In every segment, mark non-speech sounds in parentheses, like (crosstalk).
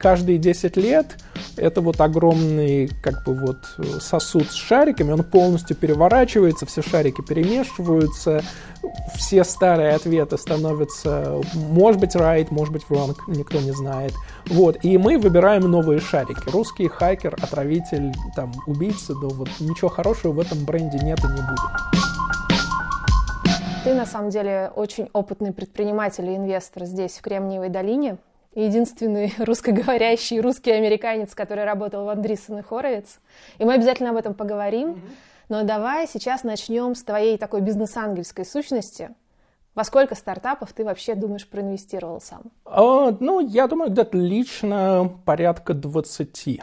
каждые 10 лет это вот огромный как бы вот э, сосуд с шариками, он полностью переворачивается, все шарики перемешиваются, все старые ответы становятся, может быть, right, может быть, wrong, никто не знает. Вот, и мы выбираем новые шарики. Русский хакер, отравитель, там, убийца, да вот ничего хорошего в этом бренде нет и не будет. Ты, на самом деле, очень опытный предприниматель и инвестор здесь, в Кремниевой долине единственный (laughs) русскоговорящий русский американец, который работал в Андрисон и Хоровиц. И мы обязательно об этом поговорим. Но давай сейчас начнем с твоей такой бизнес-ангельской сущности. Во сколько стартапов ты вообще думаешь проинвестировал сам? А, ну, я думаю, где-то лично порядка 20.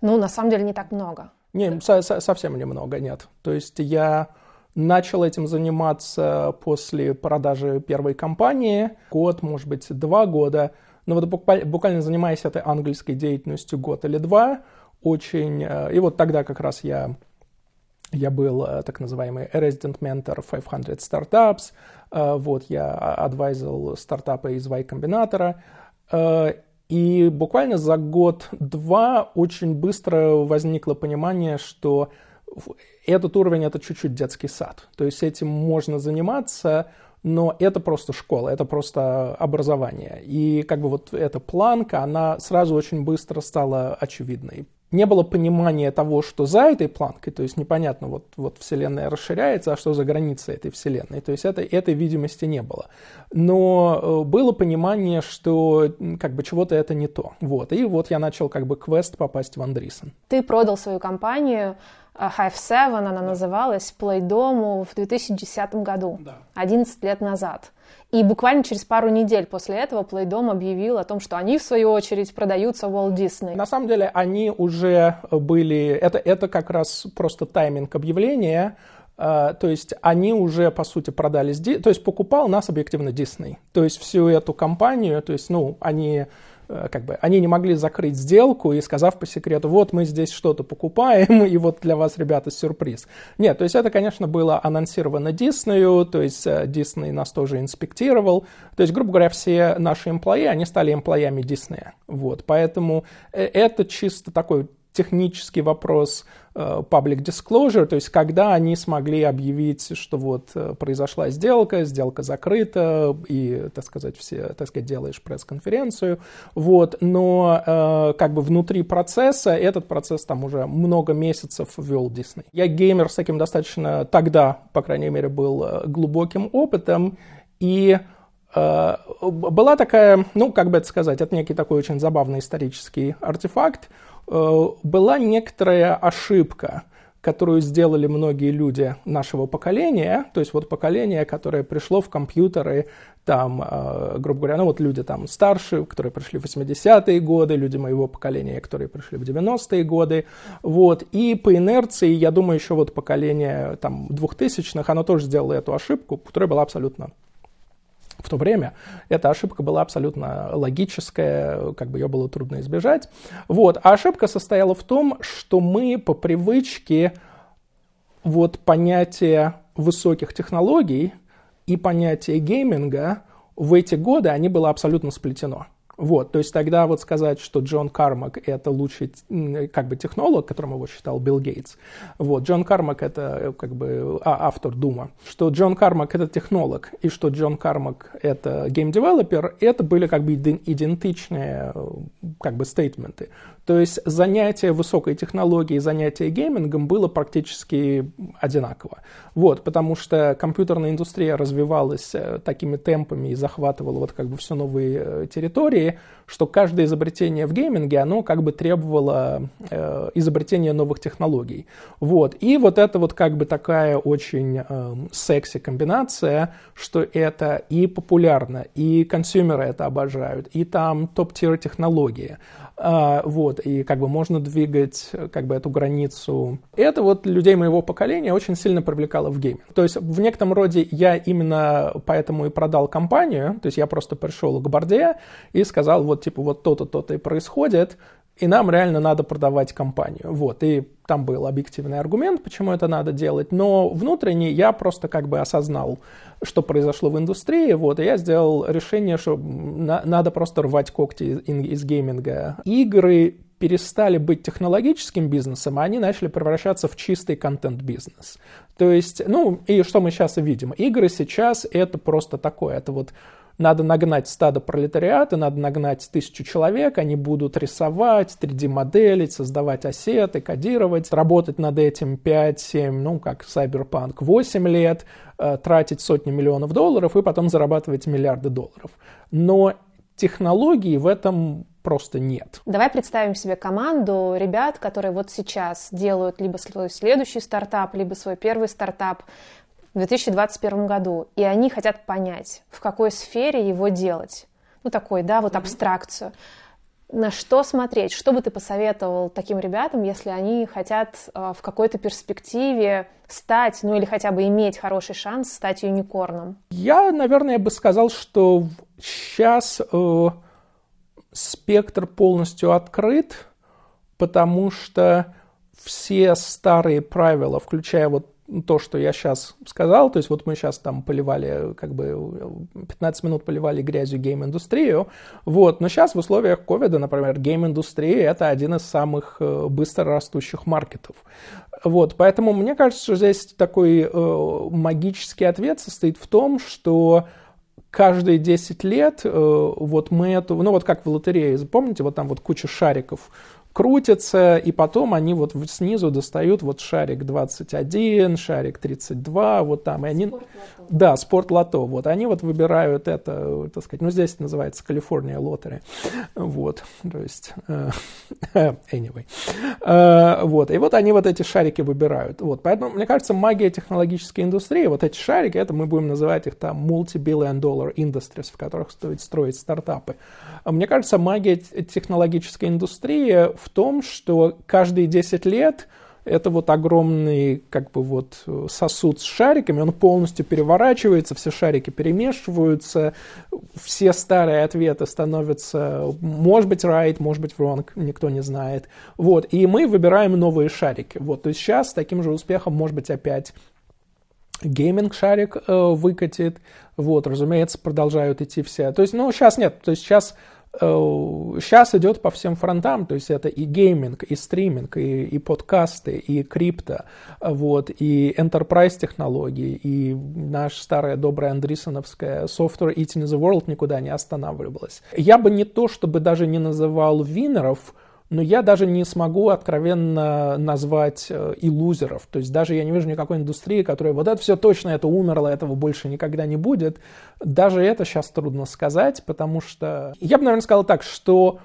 Ну, на самом деле не так много. Не, со- со- совсем немного, нет. То есть я начал этим заниматься после продажи первой компании. Год, может быть, два года – но ну, вот буквально занимаясь этой английской деятельностью год или два, очень... Э, и вот тогда как раз я я был э, так называемый resident mentor 500 startups, э, вот я адвайзил стартапы из Y-комбинатора, и буквально за год-два очень быстро возникло понимание, что этот уровень — это чуть-чуть детский сад. То есть этим можно заниматься, но это просто школа, это просто образование. И как бы вот эта планка, она сразу очень быстро стала очевидной. Не было понимания того, что за этой планкой, то есть непонятно, вот, вот Вселенная расширяется, а что за границей этой Вселенной, то есть это, этой видимости не было. Но э, было понимание, что как бы чего-то это не то. Вот. И вот я начал как бы квест попасть в Андрисон. Ты продал свою компанию, Э, Hive 7, она называлась, Плейдому в 2010 году, да. 11 лет назад. И буквально через пару недель после этого Playdom объявил о том, что они, в свою очередь, продаются Walt Disney. На самом деле, они уже были... Это, это как раз просто тайминг объявления. Э, то есть они уже, по сути, продались... То есть покупал нас объективно Disney. То есть всю эту компанию, то есть, ну, они Э, как бы, они не могли закрыть сделку и сказав по секрету, вот мы здесь что-то покупаем, (laughs) и вот для вас, ребята, сюрприз. Нет, то есть это, конечно, было анонсировано Диснею, то есть э, Дисней нас тоже инспектировал. То есть, грубо говоря, все наши имплои, они стали имплоями Диснея. Вот, поэтому э, это чисто такой технический вопрос э, public disclosure, то есть когда они смогли объявить, что вот э, произошла сделка, сделка закрыта, и, так сказать, все, так сказать, делаешь пресс-конференцию, вот, но э, как бы внутри процесса, этот процесс там уже много месяцев вел Дисней. Я геймер с таким достаточно тогда, по крайней мере, был глубоким опытом, и была такая, ну, как бы это сказать, это некий такой очень забавный исторический артефакт, Э, была некоторая ошибка, которую сделали многие люди нашего поколения, то есть вот поколение, которое пришло в компьютеры, там, э, грубо говоря, ну вот люди там старшие, которые пришли в 80-е годы, люди моего поколения, которые пришли в 90-е годы, вот, и по инерции, я думаю, еще вот поколение там 2000-х, оно тоже сделало эту ошибку, которая была абсолютно в то время эта ошибка была абсолютно логическая, как бы ее было трудно избежать. Вот. А ошибка состояла в том, что мы по привычке вот понятие высоких технологий и понятие гейминга в эти годы, они было абсолютно сплетено. Вот, то есть тогда вот сказать, что Джон Кармак — это лучший как бы технолог, которым его считал Билл Гейтс, вот, Джон Кармак — это э, как бы а, автор Дума, что Джон Кармак — это технолог, и что Джон Кармак — это геймдевелопер, это были как бы идентичные э, как бы стейтменты. То есть занятие высокой технологией занятие геймингом было практически одинаково. Вот, потому что компьютерная индустрия развивалась э, такими темпами и захватывала вот как бы все новые э, территории, что каждое изобретение в гейминге, оно как бы требовало э, изобретения новых технологий. Вот, и вот это вот как бы такая очень э, секси комбинация, что это и популярно, и консюмеры это обожают, и там топ-тир технологии. А, вот, и как бы можно двигать э, как бы эту границу. это вот людей моего поколения очень сильно привлекало в гейминг. То есть в некотором роде я именно поэтому и продал компанию, то есть я просто пришел к Борде и сказал, вот типа вот то-то, то-то и происходит, и нам реально надо продавать компанию. Вот, и там был объективный аргумент, почему это надо делать, но внутренне я просто как бы осознал, что произошло в индустрии, вот, и я сделал решение, что на, надо просто рвать когти из, из гейминга. Игры перестали быть технологическим бизнесом, а они начали превращаться в чистый контент-бизнес. То есть, ну, и что мы сейчас и видим? Игры сейчас — это просто такое, это вот надо нагнать стадо пролетариата, надо нагнать тысячу человек, они будут рисовать, 3D-моделить, создавать ассеты, кодировать, работать над этим 5-7, ну, как Cyberpunk, 8 лет, э, тратить сотни миллионов долларов и потом зарабатывать миллиарды долларов. Но технологий в этом просто нет. Давай представим себе команду ребят, которые вот сейчас делают либо свой следующий стартап, либо свой первый стартап в 2021 году, и они хотят понять, в какой сфере его делать. Ну, такой, да, вот абстракцию. На что смотреть? Что бы ты посоветовал таким ребятам, если они хотят э, в какой-то перспективе стать, ну или хотя бы иметь хороший шанс стать юникорном? Я, наверное, бы сказал, что сейчас э, спектр полностью открыт, потому что все старые правила, включая вот то, что я сейчас сказал, то есть вот мы сейчас там поливали, как бы 15 минут поливали грязью гейм-индустрию, вот, но сейчас в условиях ковида, например, гейм-индустрия это один из самых э, быстро растущих маркетов. Вот, поэтому мне кажется, что здесь такой э, магический ответ состоит в том, что каждые 10 лет э, вот мы эту, ну вот как в лотерее, помните, вот там вот куча шариков крутятся, и потом они вот снизу достают вот шарик 21, шарик 32, вот там, и они... Спорт -лото. Да, спорт-лото, вот, они вот выбирают это, э, так сказать, ну, здесь называется Калифорния лотеры, вот, то есть, э, (laughs) anyway, э, вот, и вот они вот эти шарики выбирают, вот, поэтому, мне кажется, магия технологической индустрии, вот эти шарики, это мы будем называть их там multi-billion dollar industries, в которых стоит строить стартапы. А мне кажется, магия технологической индустрии в том, что каждые 10 лет это вот огромный как бы вот э, сосуд с шариками, он полностью переворачивается, все шарики перемешиваются, все старые ответы становятся, может быть, right, может быть, wrong, никто не знает. Вот, и мы выбираем новые шарики. Вот, то есть сейчас с таким же успехом, может быть, опять гейминг-шарик э, выкатит, вот, разумеется, продолжают идти все. То есть, ну, сейчас нет, то есть сейчас Э, сейчас идет по всем фронтам, то есть это и гейминг, и стриминг, и, и подкасты, и крипто, вот, и enterprise технологии, и наш старая добрая андрисоновская software eating the world никуда не останавливалась. Я бы не то, чтобы даже не называл винеров – но я даже не смогу откровенно назвать э, и лузеров. То есть даже я не вижу никакой индустрии, которая вот это все точно, это умерло, этого больше никогда не будет. Даже это сейчас трудно сказать, потому что... Я бы, наверное, сказал так, что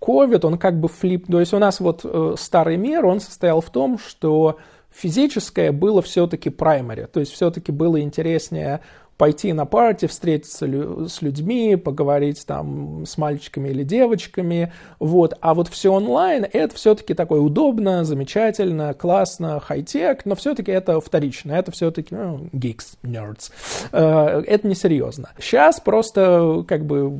COVID, он как бы флип... То есть у нас вот э, старый мир, он состоял в том, что физическое было все-таки primary, то есть все-таки было интереснее пойти на парти, встретиться лю- с людьми, поговорить там с мальчиками или девочками, вот. А вот все онлайн, это все-таки такое удобно, замечательно, классно, хай-тек, но все-таки это вторично, это все-таки ну, geeks, nerds. Э, это несерьезно. Сейчас просто как бы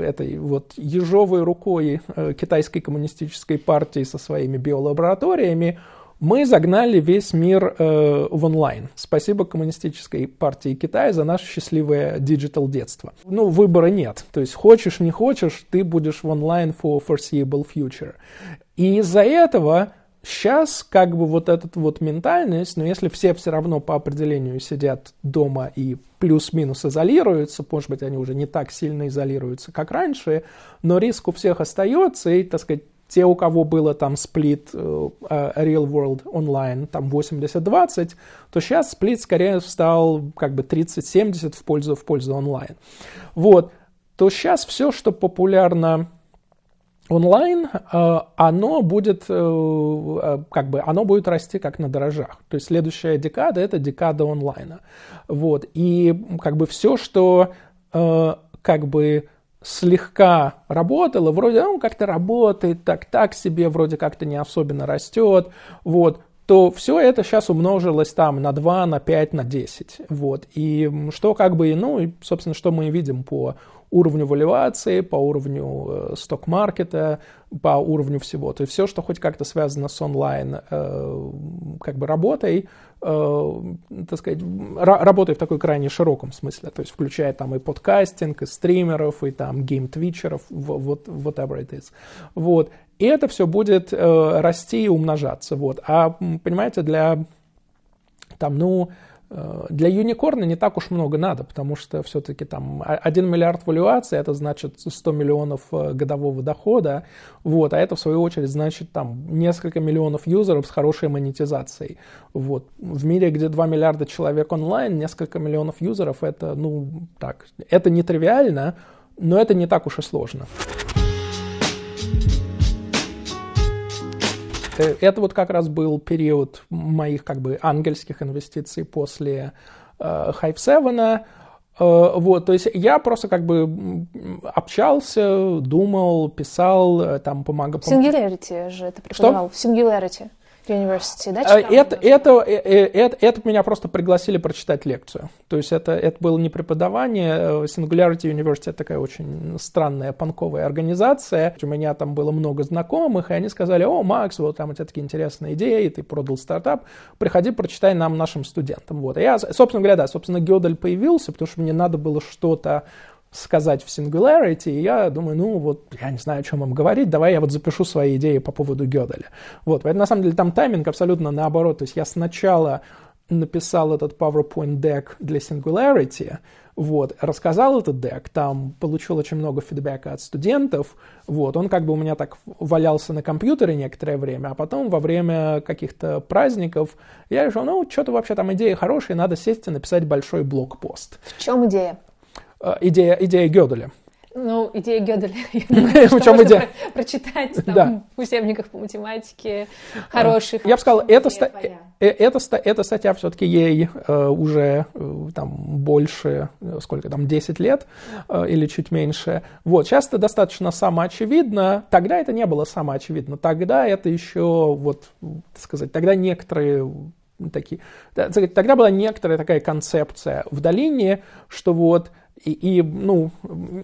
этой вот ежовой рукой э, китайской коммунистической партии со своими биолабораториями мы загнали весь мир э, в онлайн. Спасибо Коммунистической партии Китая за наше счастливое диджитал детство. Ну, выбора нет. То есть хочешь, не хочешь, ты будешь в онлайн for foreseeable future. И из-за этого сейчас как бы вот этот вот ментальность, но ну, если все все равно по определению сидят дома и плюс-минус изолируются, может быть, они уже не так сильно изолируются, как раньше, но риск у всех остается, и, так сказать, те, у кого было там сплит uh, Real World Online там 80-20, то сейчас сплит скорее стал как бы 30-70 в пользу, в пользу онлайн. Вот. То сейчас все, что популярно онлайн, э, оно будет, как бы, оно будет расти как на дрожжах. То есть следующая декада – это декада онлайна. Вот. И как бы все, что как бы слегка работала, вроде «А, он как-то работает, так, так себе, вроде как-то не особенно растет, вот, то все это сейчас умножилось там на 2, на 5, на 10, вот, и что как бы, ну, и, собственно, что мы видим по уровню валюации, по уровню э, сток-маркета, по уровню всего, то есть все, что хоть как-то связано с онлайн, э, как бы, работой, Э, так сказать, работает в такой крайне широком смысле, то есть включая там и подкастинг, и стримеров, и там гейм-твитчеров, вот whatever it is. Вот. И это все будет э, расти и умножаться. Вот. А, понимаете, для там, ну, Э, для юникорна не так уж много надо, потому что все-таки там 1 миллиард валюации, это значит 100 миллионов э, годового дохода, вот, а это в свою очередь значит там несколько миллионов юзеров с хорошей монетизацией. Вот. В мире, где 2 миллиарда человек онлайн, несколько миллионов юзеров, это, ну, так, это нетривиально, но это не так уж и сложно. Это, это вот как раз был период моих как бы ангельских инвестиций после э, Hive 7. Э, вот, то есть я просто как бы общался, думал, писал, э, там помогал. Сингулярити же это преподавал. Что? В Singularity. University, да? А, это, это, э, э, это, это меня просто пригласили прочитать лекцию. То есть это, это было не преподавание. Э, Singularity University — это такая очень странная панковая организация. У меня там было много знакомых, и они сказали, о, Макс, вот там у тебя такие интересные идеи, и ты продал стартап, приходи, прочитай нам, нашим студентам. Вот. И я, собственно говоря, да, собственно, Гёдель появился, потому что мне надо было что-то сказать в Singularity, и я думаю, ну вот, я не знаю, о чем вам говорить, давай я вот запишу свои идеи по поводу Гёделя. Вот, поэтому на самом деле там тайминг абсолютно наоборот, то есть я сначала написал этот PowerPoint deck для Singularity, вот, рассказал этот дек, там получил очень много фидбэка от студентов, вот, он как бы у меня так валялся на компьютере некоторое время, а потом во время каких-то праздников я решил, ну, что-то вообще там идея хорошая, надо сесть и написать большой блокпост. В чем идея? А, идея, идея Гёделя. Ну, идея Гёделя, (laughs) я (laughs) думаю, что можно идея? прочитать там, в учебниках по математике а, хороших. Я бы сказал, это, ста- это, это, статья все-таки ей э, уже э, там больше, э, сколько там, 10 лет э, или чуть меньше. Вот, сейчас это достаточно самоочевидно. Тогда это не было самоочевидно. Тогда это еще, вот, так сказать, тогда некоторые такие... Тогда была некоторая такая концепция в долине, что вот и, и, ну,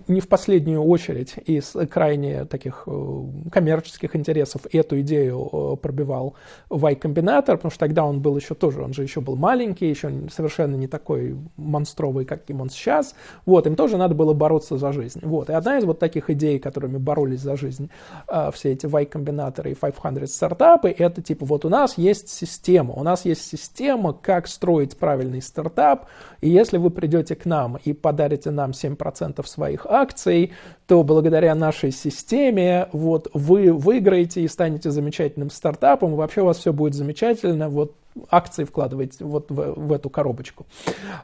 не в последнюю очередь из крайне таких э, коммерческих интересов эту идею э, пробивал Y-комбинатор, потому что тогда он был еще тоже, он же еще был маленький, еще совершенно не такой монстровый, каким он сейчас. Вот, им тоже надо было бороться за жизнь. Вот, и одна из вот таких идей, которыми боролись за жизнь э, все эти Y-комбинаторы и 500 стартапы, это типа вот у нас есть система, у нас есть система, как строить правильный стартап, и если вы придете к нам и подарите отдайте нам 7% своих акций, то благодаря нашей системе вот вы выиграете и станете замечательным стартапом, вообще у вас все будет замечательно, вот акции вкладывать вот в, в эту коробочку.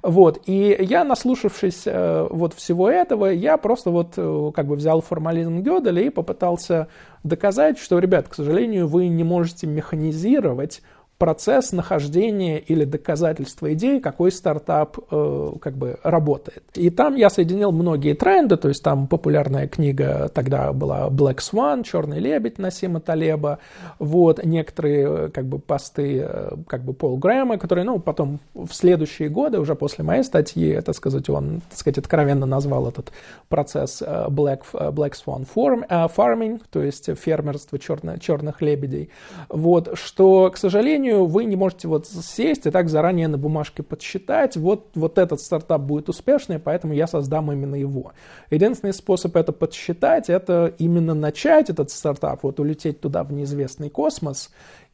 Вот, и я, наслушавшись э, вот всего этого, я просто вот э, как бы взял формализм Гёделя и попытался доказать, что, ребят, к сожалению, вы не можете механизировать процесс нахождения или доказательства идеи, какой стартап э, как бы работает. И там я соединил многие тренды, то есть там популярная книга тогда была Black Swan, Черный лебедь Насима Талеба, вот некоторые э, как бы посты э, как бы Пол Грэма, который ну, потом в следующие годы, уже после моей статьи, это сказать, он, так сказать, откровенно назвал этот процесс э, Black, Black Swan farm, farming, то есть фермерство черно, черных лебедей. Вот, что, к сожалению, сожалению, вы не можете вот сесть и так заранее на бумажке подсчитать, вот, вот этот стартап будет успешный, поэтому я создам именно его. Единственный способ это подсчитать, это именно начать этот стартап, вот улететь туда в неизвестный космос,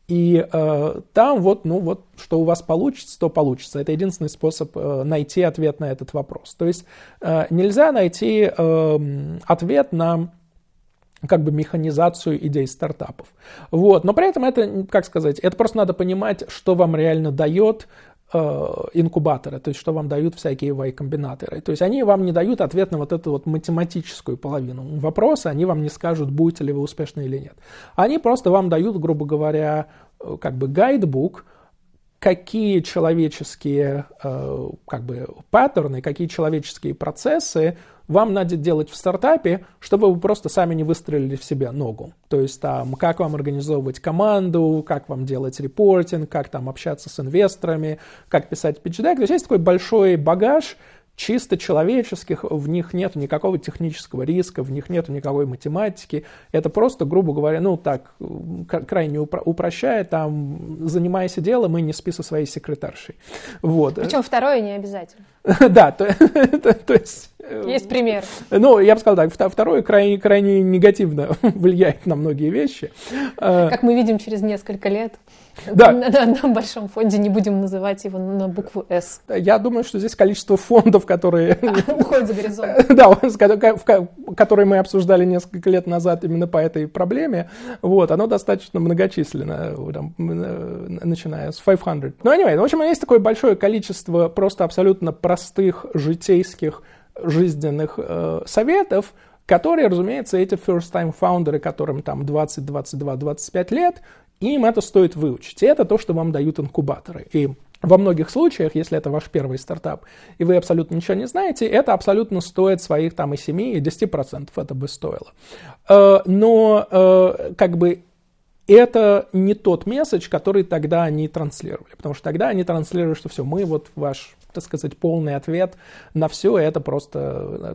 и э, там вот, ну вот, что у вас получится, то получится. Это единственный способ э, найти ответ на этот вопрос. То есть э, нельзя найти э, ответ на как бы механизацию идей стартапов. Вот. Но при этом это, как сказать, это просто надо понимать, что вам реально дает э, инкубаторы, то есть что вам дают всякие Y-комбинаторы. То есть они вам не дают ответ на вот эту вот математическую половину вопроса, они вам не скажут, будете ли вы успешны или нет. Они просто вам дают, грубо говоря, э, как бы гайдбук, какие человеческие э, как бы паттерны, какие человеческие процессы вам надо делать в стартапе, чтобы вы просто сами не выстрелили в себе ногу. То есть там, как вам организовывать команду, как вам делать репортинг, как там общаться с инвесторами, как писать питчдек. То есть есть такой большой багаж, чисто человеческих, в них нет никакого технического риска, в них нет никакой математики. Это просто, грубо говоря, ну так, крайне упрощая, там, занимайся делом и не спи со своей секретаршей. Вот. Причем второе не обязательно. (laughs) Да, то, (laughs) то, то есть... Э, есть пример. Ну, я бы сказал так, второе крайне, крайне негативно (laughs) влияет на многие вещи. Э, как мы видим через несколько лет да. (laughs) на, на одном большом фонде, не будем называть его на букву «С». Я думаю, что здесь количество фондов, которые... (laughs) Уходит за горизонт. (laughs) Да, которые мы обсуждали несколько лет назад именно по этой проблеме, вот, оно достаточно многочисленно, э, начиная с 500. Ну, anyway, в общем, есть такое большое количество просто абсолютно простых житейских жизненных э, советов, которые, разумеется, эти first-time фаундеры, которым там 20, 22, 25 лет, и Им это стоит выучить. И это то, что вам дают инкубаторы. И во многих случаях, если это ваш первый стартап, и вы абсолютно ничего не знаете, это абсолютно стоит своих там и 7, и 10% это бы стоило. Э, но э, как бы это не тот месседж, который тогда они транслировали. Потому что тогда они транслировали, что все, мы вот ваш так сказать, полный ответ на все, это просто,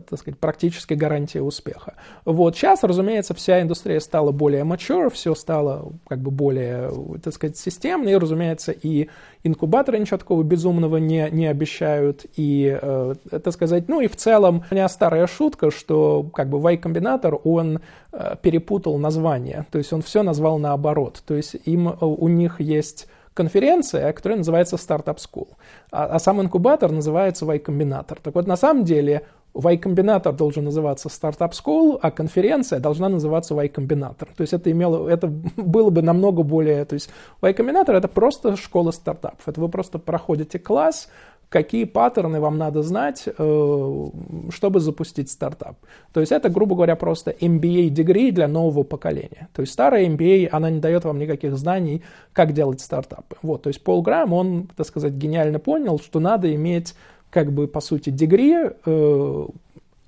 э, так сказать, практически гарантия успеха. Вот сейчас, разумеется, вся индустрия стала более mature, все стало как бы более, так сказать, системно, и, разумеется, и инкубаторы ничего такого безумного не, не обещают, и, э, так сказать, ну и в целом у меня старая шутка, что как бы Y-комбинатор, он э, перепутал название, то есть он все назвал наоборот, то есть им, э, у них есть конференция, которая называется Startup School. А, а сам инкубатор называется Y-комбинатор. Так вот, на самом деле Y-комбинатор должен называться Startup School, а конференция должна называться Y-комбинатор. То есть это, имело, это было бы намного более... То есть Y-комбинатор — это просто школа стартапов. Это вы просто проходите класс, какие паттерны вам надо знать, э, чтобы запустить стартап. То есть это, грубо говоря, просто mba дегрей для нового поколения. То есть старая MBA, она не дает вам никаких знаний, как делать стартапы. Вот, то есть Пол Грэм он, так сказать, гениально понял, что надо иметь, как бы, по сути, дегрей э,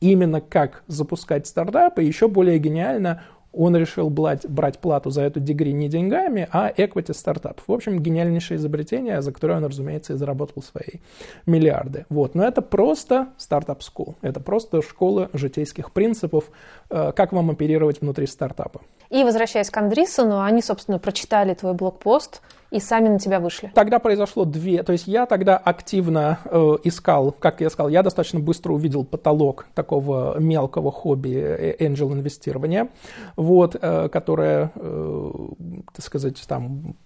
именно как запускать стартапы, еще более гениально он решил брать, брать плату за эту дегри не деньгами, а equity стартап. В общем, гениальнейшее изобретение, за которое он, разумеется, и заработал свои миллиарды. Вот. Но это просто стартап school, это просто школа житейских принципов, э, как вам оперировать внутри стартапа. И возвращаясь к Андрисону, они, собственно, прочитали твой блокпост и сами на тебя вышли. Тогда произошло две. То есть я тогда активно э, искал, как я сказал, я достаточно быстро увидел потолок такого мелкого хобби э, angel инвестирования, вот, э, которое, э, так сказать, там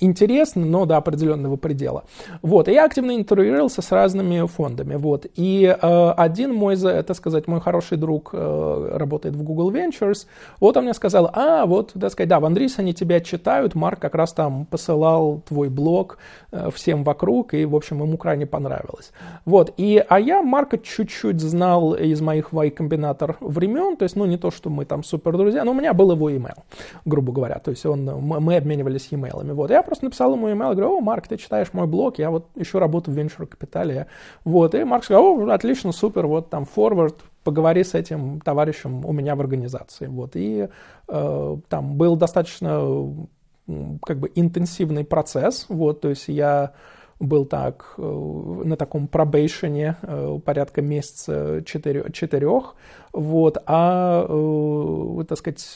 интересно, но до определенного предела. Вот, и я активно интервьюировался с разными фондами, вот, и э, один мой, это сказать, мой хороший друг э, работает в Google Ventures, вот он мне сказал, а, вот, так сказать, да, в Андрис они тебя читают, Марк как раз там посылал твой блог э, всем вокруг, и, в общем, ему крайне понравилось. Вот, и, а я Марка чуть-чуть знал из моих Y-комбинатор времен, то есть, ну, не то, что мы там супер друзья, но у меня был его email, грубо говоря, то есть он, мы обменивались e-mailами, вот, я просто написал ему email, говорю, о, Марк, ты читаешь мой блог, я вот еще работаю в венчур капитале. Вот, и Марк сказал, о, отлично, супер, вот там форвард, поговори с этим товарищем у меня в организации. Вот, и э, там был достаточно как бы интенсивный процесс, вот, то есть я был так э, на таком пробейшене э, порядка месяца четырех, вот, а, э, так сказать,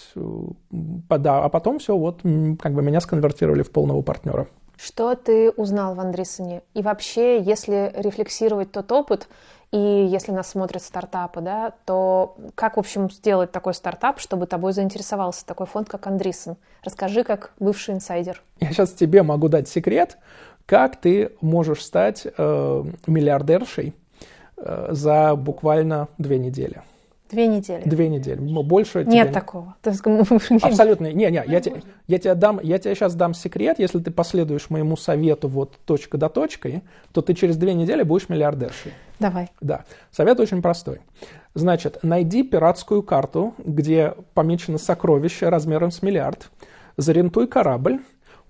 да, а потом все, вот, как бы меня сконвертировали в полного партнера. Что ты узнал в Андрисоне? И вообще, если рефлексировать тот опыт, и если нас смотрят стартапы, да, то как, в общем, сделать такой стартап, чтобы тобой заинтересовался такой фонд, как Андрисон? Расскажи, как бывший инсайдер. Я сейчас тебе могу дать секрет, как ты можешь стать э, миллиардершей э, за буквально две недели? Две недели. Две недели. Больше Нет тебе... такого. Абсолютно. Не, не, ну, я, я, тебе дам, я тебе сейчас дам секрет. Если ты последуешь моему совету вот точка до точкой, то ты через две недели будешь миллиардершей. Давай. Да. Совет очень простой. Значит, найди пиратскую карту, где помечено сокровище размером с миллиард, зарентуй корабль,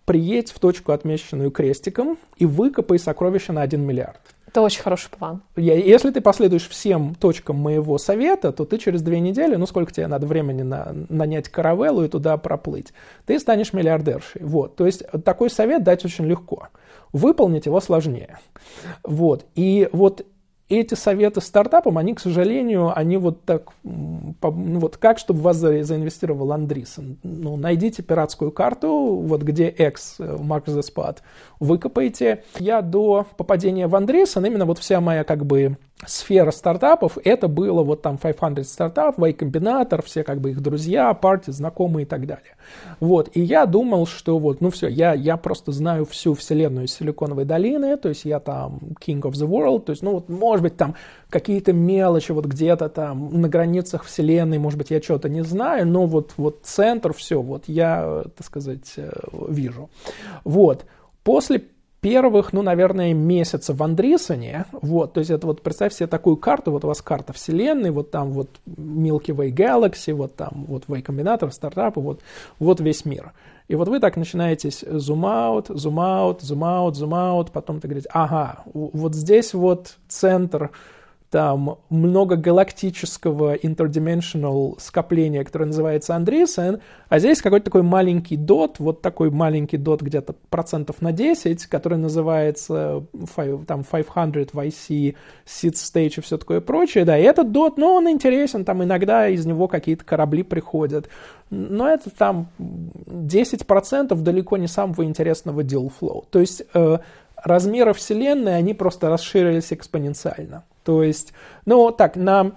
приедь в точку, отмеченную крестиком, и выкопай сокровища на 1 миллиард. Это очень хороший план. Я, если ты последуешь всем точкам моего совета, то ты через две недели, ну сколько тебе надо времени на, нанять каравеллу и туда проплыть, ты станешь миллиардершей. Вот. То есть такой совет дать очень легко. Выполнить его сложнее. Вот. И вот эти советы стартапам, они, к сожалению, они вот так, ну вот как, чтобы вас заинвестировал Андрис? Ну, найдите пиратскую карту, вот где X, э, Mark the Spot, выкопайте. Я до попадения в Андрисон, именно вот вся моя как бы сфера стартапов, это было вот там 500 стартап, Y Combinator, все как бы их друзья, партии, знакомые и так далее. Вот, и я думал, что вот, ну все, я, я просто знаю всю вселенную Силиконовой долины, то есть я там King of the World, то есть, ну вот, может быть, там какие-то мелочи вот где-то там на границах вселенной, может быть, я что-то не знаю, но вот, вот центр, все, вот я, так сказать, э, вижу. Вот, после первых, ну, наверное, месяца в Андресоне, вот, то есть это вот, представьте себе такую карту, вот у вас карта вселенной, вот там вот Milky Way Galaxy, вот там вот Y Combinator, стартапы, вот, вот весь мир. И вот вы так начинаете зум-аут, зум-аут, зум-аут, зум-аут, потом ты говорите, ага, вот здесь вот центр, там много галактического interdimensional скопления, которое называется Андреасен, а здесь какой-то такой маленький дот, вот такой маленький дот где-то процентов на 10, который называется five, там 500 YC, Seed Stage и все такое прочее, да, и этот дот, ну, он интересен, там иногда из него какие-то корабли приходят, но это там 10% далеко не самого интересного deal flow, то есть э, размеры Вселенной, они просто расширились экспоненциально. То есть, ну, так, на,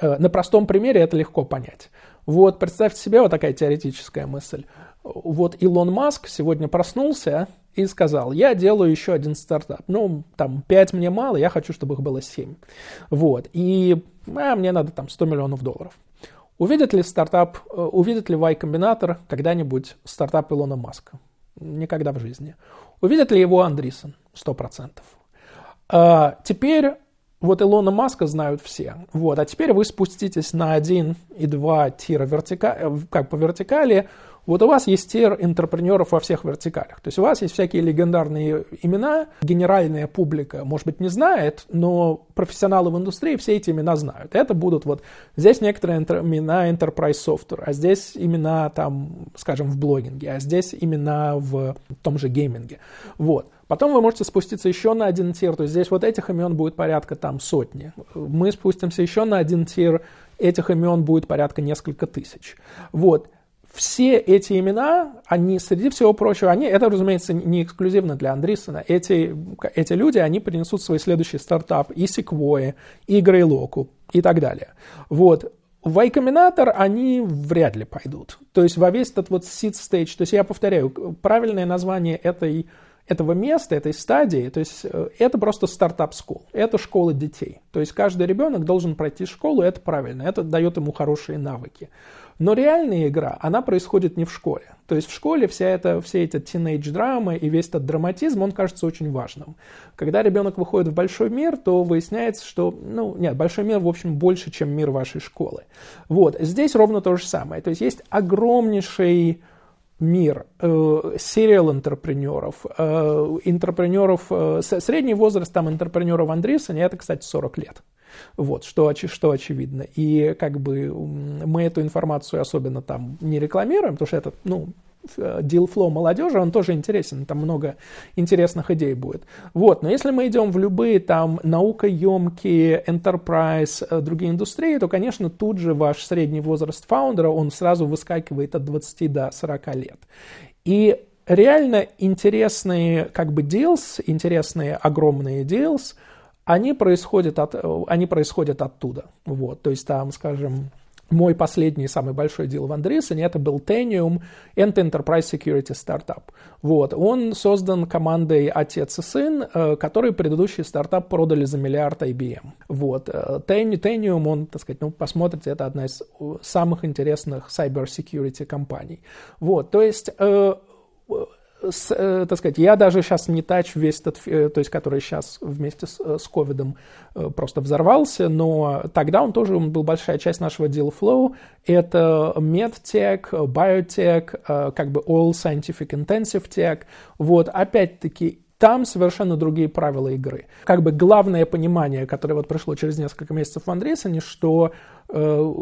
э, на простом примере это легко понять. Вот представьте себе вот такая теоретическая мысль. Вот Илон Маск сегодня проснулся и сказал, я делаю еще один стартап. Ну, там, 5 мне мало, я хочу, чтобы их было 7. Вот, и а, мне надо там 100 миллионов долларов. Увидит ли стартап, э, увидит ли Y-комбинатор когда-нибудь стартап Илона Маска? Никогда в жизни. Увидит ли его Андрисон? 100%. А, теперь вот Илона Маска знают все. Вот. А теперь вы спуститесь на один и два тира вертика... Э, как по вертикали. Вот у вас есть тир интерпренеров во всех вертикалях. То есть у вас есть всякие легендарные имена. Генеральная публика, может быть, не знает, но профессионалы в индустрии все эти имена знают. Это будут вот... Здесь некоторые интер... имена Enterprise Software, а здесь имена там, скажем, в блогинге, а здесь имена в том же гейминге. Вот. Потом вы можете спуститься еще на один тир, то есть здесь вот этих имен будет порядка там сотни. Мы спустимся еще на один тир, этих имен будет порядка несколько тысяч. Вот. Все эти имена, они, среди всего прочего, они, это, разумеется, не эксклюзивно для Андрисона. Эти, эти люди, они принесут свой следующий стартап и Sequoia, и Грейлоку, и так далее. Вот. В iCombinator они вряд ли пойдут. То есть во весь этот вот seed stage, то есть я повторяю, правильное название этой этого места, этой стадии, то есть э, это просто стартап school, это школа детей. То есть каждый ребенок должен пройти школу, это правильно, это дает ему хорошие навыки. Но реальная игра, она происходит не в школе. То есть в школе вся эта, все эти teenage драмы и весь этот драматизм, он кажется очень важным. Когда ребенок выходит в большой мир, то выясняется, что, ну, нет, большой мир, в общем, больше, чем мир вашей школы. Вот, здесь ровно то же самое. То есть есть огромнейший мир э, сериал-интерпренеров, интерпренеров, э, э, средний возраст там интерпренеров Андресона, это, кстати, 40 лет. Вот, что, что очевидно. И как бы мы эту информацию особенно там не рекламируем, потому что это, ну, Э, deal flow молодежи, он тоже интересен, там много интересных идей будет. Вот, но если мы идем в любые там наукоемкие, enterprise, э, другие индустрии, то, конечно, тут же ваш средний возраст фаундера, он сразу выскакивает от 20 до 40 лет. И реально интересные как бы deals, интересные огромные deals, они происходят, от, э, они происходят оттуда. Вот, то есть там, скажем, мой последний самый большой дел в Андресене, это был Tenium and Enterprise Security Startup. Вот. Он создан командой отец и сын, э, которые предыдущий стартап продали за миллиард IBM. Вот. Э, Tenium, он, так сказать, ну, посмотрите, это одна из э, самых интересных cyber security компаний. Вот. То есть с, э, так сказать, я даже сейчас не тач весь этот, э, то есть который сейчас вместе с, э, с ковидом просто взорвался, но тогда он тоже он был большая часть нашего deal flow. Это medtech, biotech, как бы all scientific intensive tech. Вот, опять-таки, там совершенно другие правила игры. Как бы главное понимание, которое вот прошло через несколько месяцев в Андресене, что Э,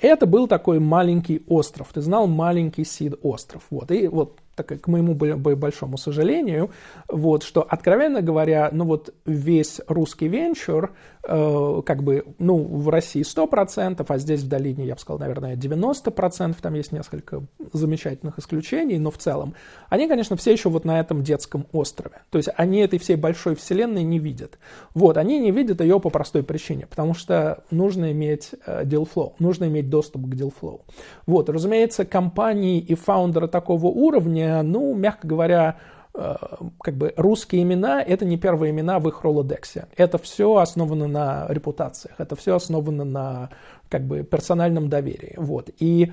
это был такой маленький остров, ты знал маленький Сид-остров. Вот. И вот так как, к моему большому сожалению, вот, что, откровенно говоря, ну вот весь русский венчур, э, как бы, ну, в России 100%, а здесь в долине, я бы сказал, наверное, 90%, там есть несколько замечательных исключений, но в целом, они, конечно, все еще вот на этом детском острове, то есть они этой всей большой вселенной не видят, вот, они не видят ее по простой причине, потому что нужно иметь э, Э, DealFlow. Нужно иметь доступ к DealFlow. Вот, разумеется, компании и фаундеры такого уровня, ну, мягко говоря, э, как бы русские имена – это не первые имена в их Ролодексе. Это все основано на репутациях, это все основано на как бы персональном доверии. Вот. И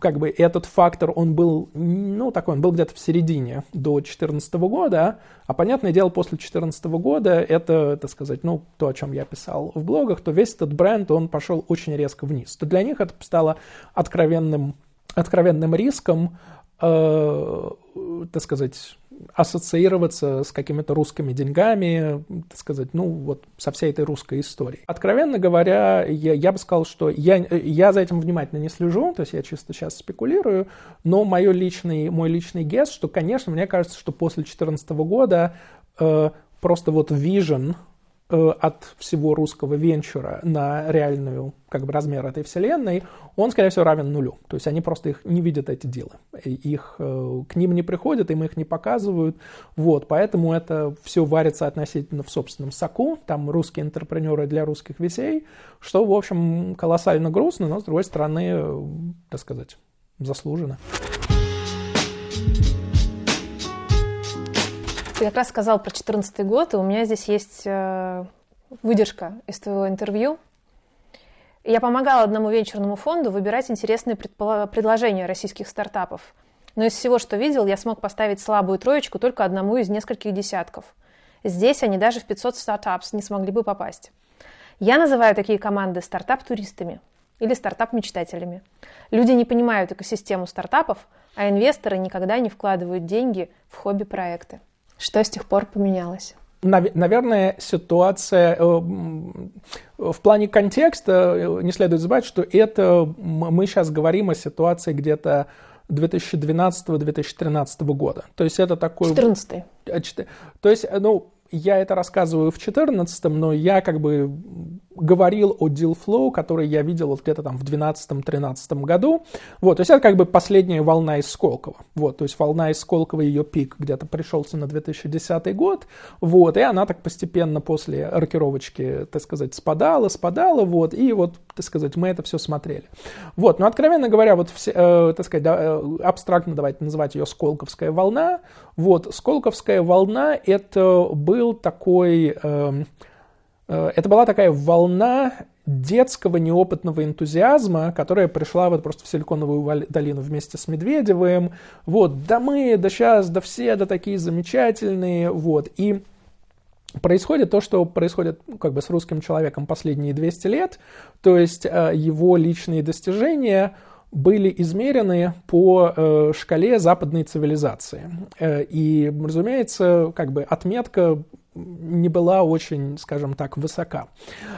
как бы этот фактор, он был, ну, такой, он был где-то в середине до 2014 года, а понятное дело, после 2014 года это, так сказать, ну, то, о чем я писал в блогах, то весь этот бренд, он пошел очень резко вниз. То для них это стало откровенным, откровенным риском, э, так сказать, ассоциироваться с какими-то русскими деньгами, так сказать, ну вот со всей этой русской историей. Откровенно говоря, я, я бы сказал, что я, я за этим внимательно не слежу, то есть я чисто сейчас спекулирую, но мое личный, мой личный гест, что, конечно, мне кажется, что после 2014 года э, просто вот вижен Э, от всего русского венчура на реальную как бы размер этой вселенной, он, скорее всего, равен нулю. То есть они просто их не видят эти дела. Их, э, к ним не приходят, им их не показывают. Вот, поэтому это все варится относительно в собственном соку. Там русские интерпренеры для русских весей, что, в общем, колоссально грустно, но, с другой стороны, э, так сказать, заслуженно. Ты как раз сказал про 2014 год, и у меня здесь есть э, выдержка из твоего интервью. Я помогала одному венчурному фонду выбирать интересные предложения российских стартапов. Но из всего, что видел, я смог поставить слабую троечку только одному из нескольких десятков. Здесь они даже в 500 стартапс не смогли бы попасть. Я называю такие команды стартап-туристами или стартап-мечтателями. Люди не понимают экосистему стартапов, а инвесторы никогда не вкладывают деньги в хобби-проекты. Что с тех пор поменялось? Наверное, ситуация э, в плане контекста э, не следует забывать, что это мы сейчас говорим о ситуации где-то 2012-2013 года. То есть это такой... 14 -й. А, то есть, э, ну, я это рассказываю в 14 но я как бы говорил о deal flow, который я видел вот где-то там в 12-13 году. Вот, то есть это как бы последняя волна из Сколково. Вот, то есть волна из Сколково, ее пик где-то пришелся на 2010 год. Вот, и она так постепенно после рокировочки, так сказать, спадала, спадала, вот, и вот, так сказать, мы это все смотрели. Вот, но откровенно говоря, вот, все, э, так сказать, да, э, абстрактно давайте называть ее Сколковская волна. Вот, Сколковская волна это был был такой... Эм, э, это была такая волна детского неопытного энтузиазма, которая пришла вот просто в Силиконовую долину вместе с Медведевым. Вот, да мы, да сейчас, да все, да такие замечательные, вот. И происходит то, что происходит ну, как бы с русским человеком последние 200 лет, то есть э, его личные достижения – были измерены по э, шкале западной цивилизации. Э, и, разумеется, как бы отметка не была очень, скажем так, высока.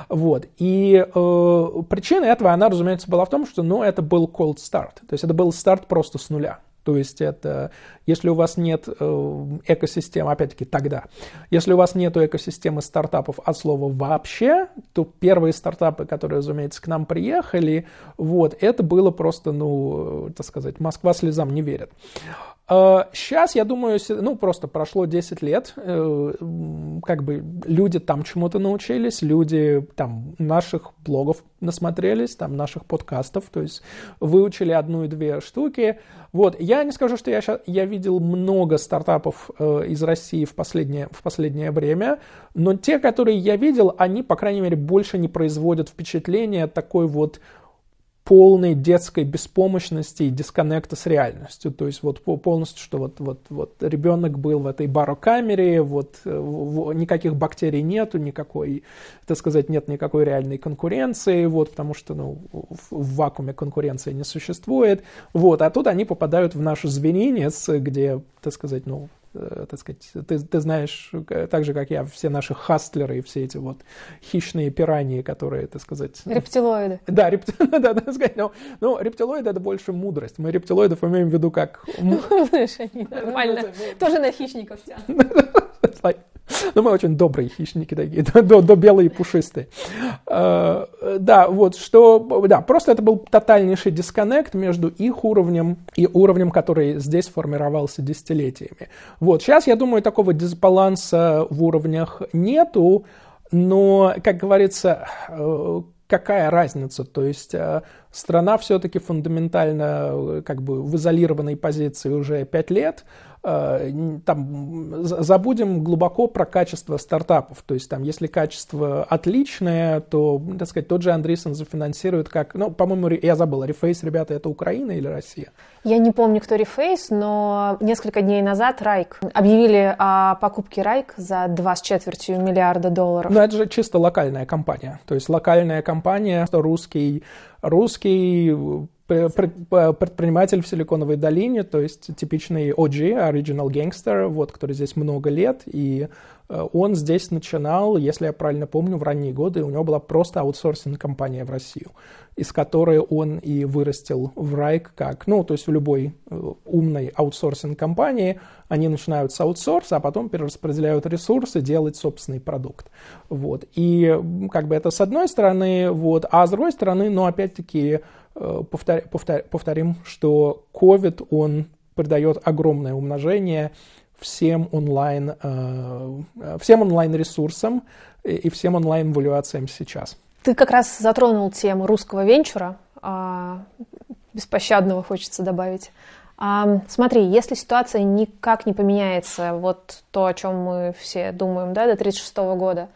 Вот. И э, причина этого, она, разумеется, была в том, что, ну, это был cold start. То есть это был старт просто с нуля. То есть это если у вас нет э, экосистемы, опять-таки тогда, если у вас нет экосистемы стартапов от слова вообще, то первые стартапы, которые, разумеется, к нам приехали, вот, это было просто, ну, э, так сказать, Москва слезам не верит. Сейчас, э, я думаю, ну, просто прошло 10 лет, как бы люди там чему-то научились, люди там наших блогов насмотрелись, там наших подкастов, то есть выучили одну и две штуки. Вот, я не скажу, что я сейчас, я видел много стартапов э, из России в последнее, в последнее время, но те, которые я видел, они, по крайней мере, больше не производят впечатления такой вот полной детской беспомощности и дисконнекта с реальностью. То есть вот полностью, что вот, вот, вот ребенок был в этой барокамере, вот э, в, в, никаких бактерий нету, никакой, так сказать, нет никакой реальной конкуренции, вот, потому что ну, в, в вакууме конкуренции не существует. Вот, а тут они попадают в нашу зверинец, где, так сказать, ну, Э, так сказать, ты, ты знаешь э, так же, как я, все наши хастлеры и все эти вот хищные пираньи, которые, так сказать... Рептилоиды. Да, рептилоиды, (laughs) да, так сказать, но, ну, ну, рептилоиды — это больше мудрость. Мы рептилоидов имеем в виду как... Ну, (laughs) знаешь, они нормально, (laughs) тоже на хищников тянут. Но ну, мы очень добрые хищники такие, (laughs) до, до белые пушистые. Э, да, вот что, да, просто это был тотальнейший дисконнект между их уровнем и уровнем, который здесь формировался десятилетиями. Вот, сейчас, я думаю, такого дисбаланса в уровнях нету, но, как говорится, э, какая разница? То есть э, страна все-таки фундаментально как бы в изолированной позиции уже пять лет, Э, там, забудем глубоко про качество стартапов. То есть, там, если качество отличное, то, так сказать, тот же Андрейсон зафинансирует как... Ну, по-моему, я забыла, Рефейс, ребята, это Украина или Россия? Я не помню, кто Рефейс, но несколько дней назад Райк объявили о покупке Райк за два с четвертью миллиарда долларов. Ну, это же чисто локальная компания. То есть, локальная компания, что русский русский Э, предприниматель в Силиконовой долине, то есть типичный OG, Original Gangster, вот, который здесь много лет, и э, он здесь начинал, если я правильно помню, в ранние годы, у него была просто аутсорсинг-компания в Россию, из которой он и вырастил в Райк как, ну, то есть в любой э, умной аутсорсинг-компании они начинают с аутсорса, а потом перераспределяют ресурсы, делать собственный продукт, вот, и как бы это с одной стороны, вот, а с другой стороны, ну, опять-таки, Э, повтор, повтор, повторим, что COVID, он придает огромное умножение всем онлайн, э, э, всем онлайн-ресурсам и всем онлайн-валюациям сейчас. Ты как раз затронул тему русского венчура, а, беспощадного хочется добавить. А, смотри, если ситуация никак не поменяется, вот то, о чем мы все думаем, да, до 1936 года,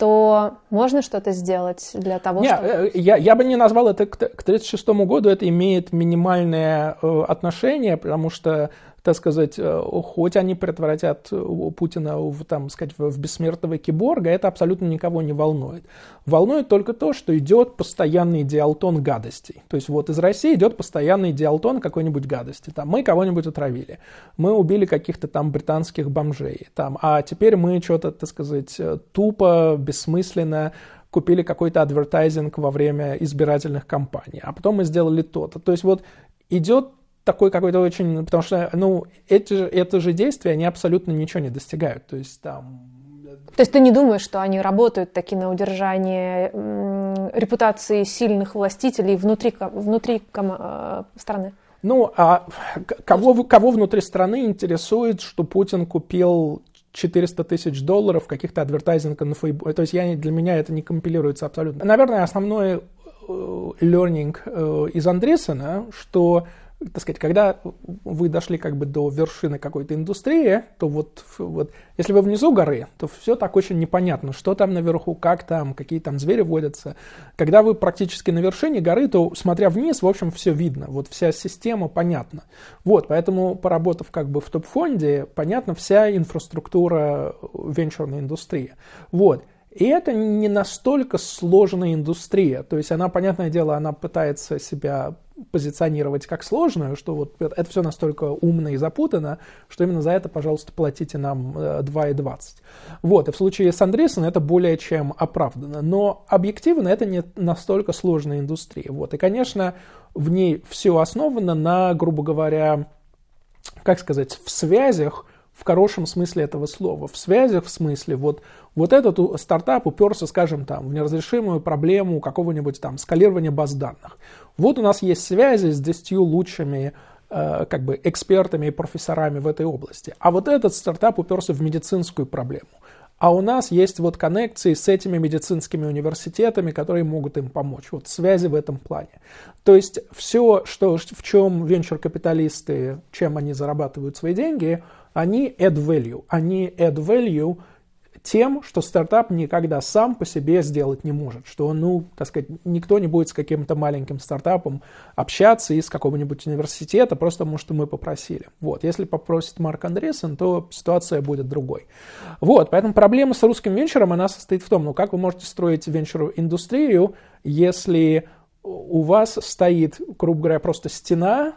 то можно что-то сделать для того, не, чтобы... Э, я, я бы не назвал это к 1936 году, это имеет минимальное э, отношение, потому что так сказать, э, хоть они превратят э, Путина в, там, сказать, в бессмертного киборга, это абсолютно никого не волнует. Волнует только то, что идет постоянный диалтон гадостей. То есть вот из России идет постоянный диалтон какой-нибудь гадости. Там мы кого-нибудь отравили, мы убили каких-то там британских бомжей, там, а теперь мы что-то, так сказать, э, тупо, бессмысленно купили какой-то адвертайзинг во время избирательных кампаний, а потом мы сделали то-то. То есть вот идет такой какой-то очень... Потому что, ну, эти, это же действия, они абсолютно ничего не достигают. То есть там э, то есть ты не думаешь, что они работают таки на удержание репутации сильных властителей внутри, внутри э, страны? Ну, а кого, кого внутри страны интересует, что Путин купил 400 тысяч долларов каких-то адвертайзинга на Фейсбуке? То есть я, для меня это не компилируется абсолютно. Наверное, основной э, learning из Андресена, что так сказать, когда вы дошли как бы до вершины какой-то индустрии, то вот, вот если вы внизу горы, то все так очень непонятно, что там наверху, как там, какие там звери водятся. Когда вы практически на вершине горы, то, смотря вниз, в общем, все видно, вот вся система понятна. Вот, поэтому, поработав как бы в топ-фонде, понятна вся инфраструктура венчурной индустрии. Вот. И это не настолько сложная индустрия. То есть она, понятное дело, она пытается себя позиционировать как сложную, что вот это все настолько умно и запутано, что именно за это, пожалуйста, платите нам 2,20. Э, вот, и в случае с Андреасом это более чем оправдано. Но объективно это не настолько сложная индустрия. Вот, и, конечно, в ней все основано на, грубо говоря, как сказать, в связях, в хорошем смысле этого слова, в связях, в смысле вот вот этот стартап уперся, скажем, там, в неразрешимую проблему какого-нибудь там скалирования баз данных. Вот у нас есть связи с 10 лучшими э, как бы экспертами и профессорами в этой области. А вот этот стартап уперся в медицинскую проблему. А у нас есть вот коннекции с этими медицинскими университетами, которые могут им помочь. Вот связи в этом плане. То есть все, что, в чем венчур-капиталисты, чем они зарабатывают свои деньги, они add value. Они add value тем, что стартап никогда сам по себе сделать не может, что, ну, так сказать, никто не будет с каким-то маленьким стартапом общаться из какого-нибудь университета, просто потому что мы попросили. Вот, если попросит Марк Андресен, то ситуация будет другой. Вот, поэтому проблема с русским венчуром, она состоит в том, ну, как вы можете строить венчур-индустрию, если у вас стоит, грубо говоря, просто стена,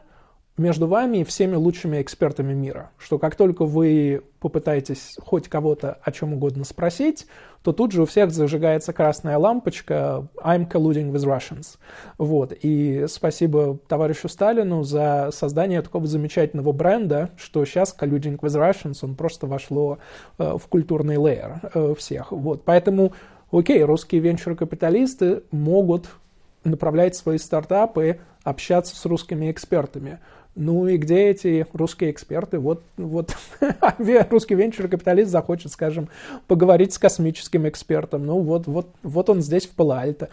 между вами и всеми лучшими экспертами мира, что как только вы попытаетесь хоть кого-то о чем угодно спросить, то тут же у всех зажигается красная лампочка «I'm colluding with Russians». Вот. И спасибо товарищу Сталину за создание такого замечательного бренда, что сейчас «colluding with Russians» он просто вошло э, в культурный лейер э, всех. Вот. Поэтому, окей, русские венчур-капиталисты могут направлять свои стартапы общаться с русскими экспертами. Ну и где эти русские эксперты? Вот, вот (laughs) русский венчур-капиталист захочет, скажем, поговорить с космическим экспертом. Ну вот, вот, вот он здесь в пала э,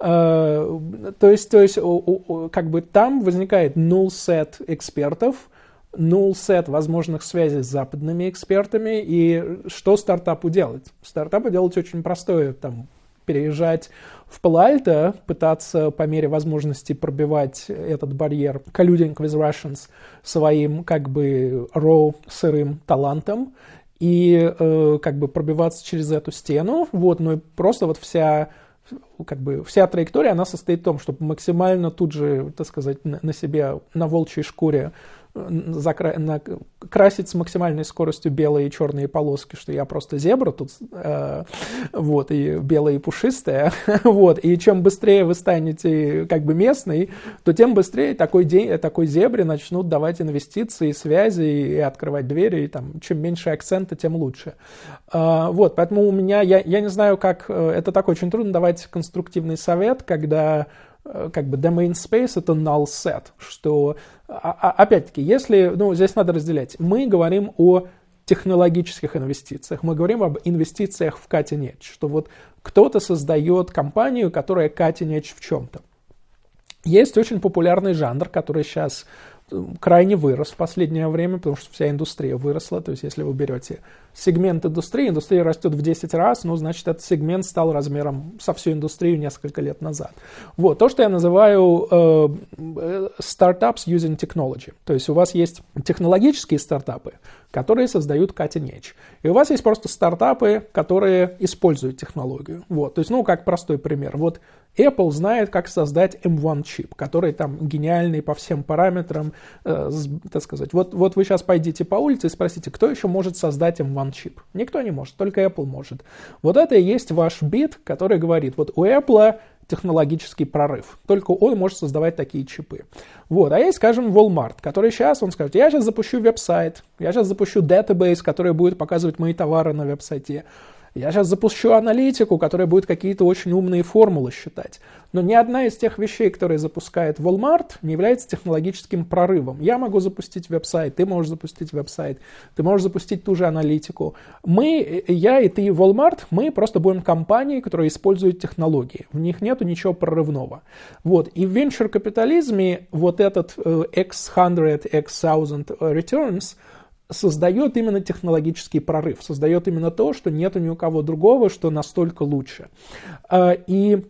то есть, то есть как бы там возникает null set экспертов, null set возможных связей с западными экспертами. И что стартапу делать? Стартапу делать очень простое. Там, переезжать в Палальто, пытаться по мере возможности пробивать этот барьер, colluding with Russians своим как бы raw, сырым талантом, и э, как бы пробиваться через эту стену, вот, ну и просто вот вся как бы вся траектория, она состоит в том, чтобы максимально тут же, так сказать, на, на себе, на волчьей шкуре закра... на... красить с максимальной скоростью белые и черные полоски, что я просто зебра тут, э, вот, и белая и пушистая, (laughs) вот, и чем быстрее вы станете как бы местный, то тем быстрее такой, день, такой зебре начнут давать инвестиции, связи и открывать двери, и там, чем меньше акцента, тем лучше. Э, вот, поэтому у меня, я, я не знаю, как, э, это так очень трудно давать конструктивный совет, когда Э, как бы domain space это null set, что, а, а, опять-таки, если, ну, здесь надо разделять, мы говорим о технологических инвестициях, мы говорим об инвестициях в cutting edge, что вот кто-то создает компанию, которая cutting edge в чем-то. Есть очень популярный жанр, который сейчас крайне вырос в последнее время, потому что вся индустрия выросла. То есть, если вы берете сегмент индустрии, индустрия растет в 10 раз, ну, значит, этот сегмент стал размером со всю индустрию несколько лет назад. Вот, то, что я называю э, startups using technology. То есть, у вас есть технологические стартапы, которые создают cutting edge. И у вас есть просто стартапы, которые используют технологию. Вот, то есть, ну, как простой пример. Вот Apple знает, как создать M1 эм чип, который там гениальный по всем параметрам, э, так сказать. Вот, вот вы сейчас пойдите по улице и спросите, кто еще может создать M1 эм чип? Никто не может, только Apple может. Вот это и есть ваш бит, который говорит, вот у Apple технологический прорыв. Только он может создавать такие чипы. Вот. А есть, скажем, Walmart, который сейчас, он скажет, я сейчас запущу веб-сайт, я сейчас запущу database, который будет показывать мои товары на веб-сайте. Я сейчас запущу аналитику, которая будет какие-то очень умные формулы считать. Но ни одна из тех вещей, которые запускает Walmart, не является технологическим прорывом. Я могу запустить веб-сайт, ты можешь запустить веб-сайт, ты можешь запустить ту же аналитику. Мы, э, я и ты, и Walmart, мы просто будем компанией, которые используют технологии. В них нету ничего прорывного. Вот. И в venture-капитализме вот этот X100, э, X1000 э, returns – создает именно технологический прорыв, создает именно то, что нет ни у кого другого, что настолько лучше. А, и,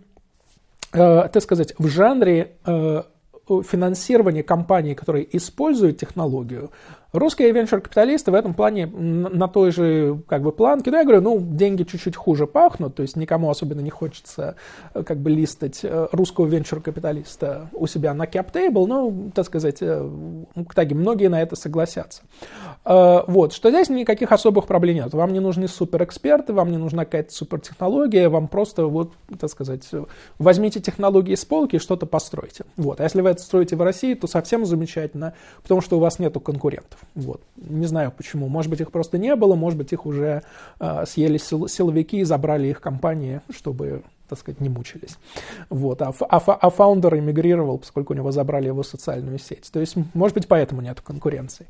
а, так сказать, в жанре а, финансирование компаний, которые используют технологию, Русские венчур-капиталисты в этом плане на той же как бы планке, да, ну, я говорю, ну, деньги чуть-чуть хуже пахнут, то есть никому особенно не хочется э, как бы листать э, русского венчур-капиталиста у себя на CapTable, но, ну, так сказать, э, ну, таги многие на это согласятся. Вот, что здесь никаких особых проблем нет. Вам не нужны суперэксперты, вам не нужна какая-то супертехнология, вам просто, вот, так сказать, возьмите технологии с полки и что-то постройте. Вот, а если вы это строите в России, то совсем замечательно, потому что у вас нету конкурентов процентов. Вот. Не знаю почему. Может быть, их просто не было, может быть, их уже э, съели сил, силовики и забрали их компании, чтобы так сказать, не мучились. Вот. А, а, а фаундер эмигрировал, поскольку у него забрали его социальную сеть. То есть, может быть, поэтому нет конкуренции.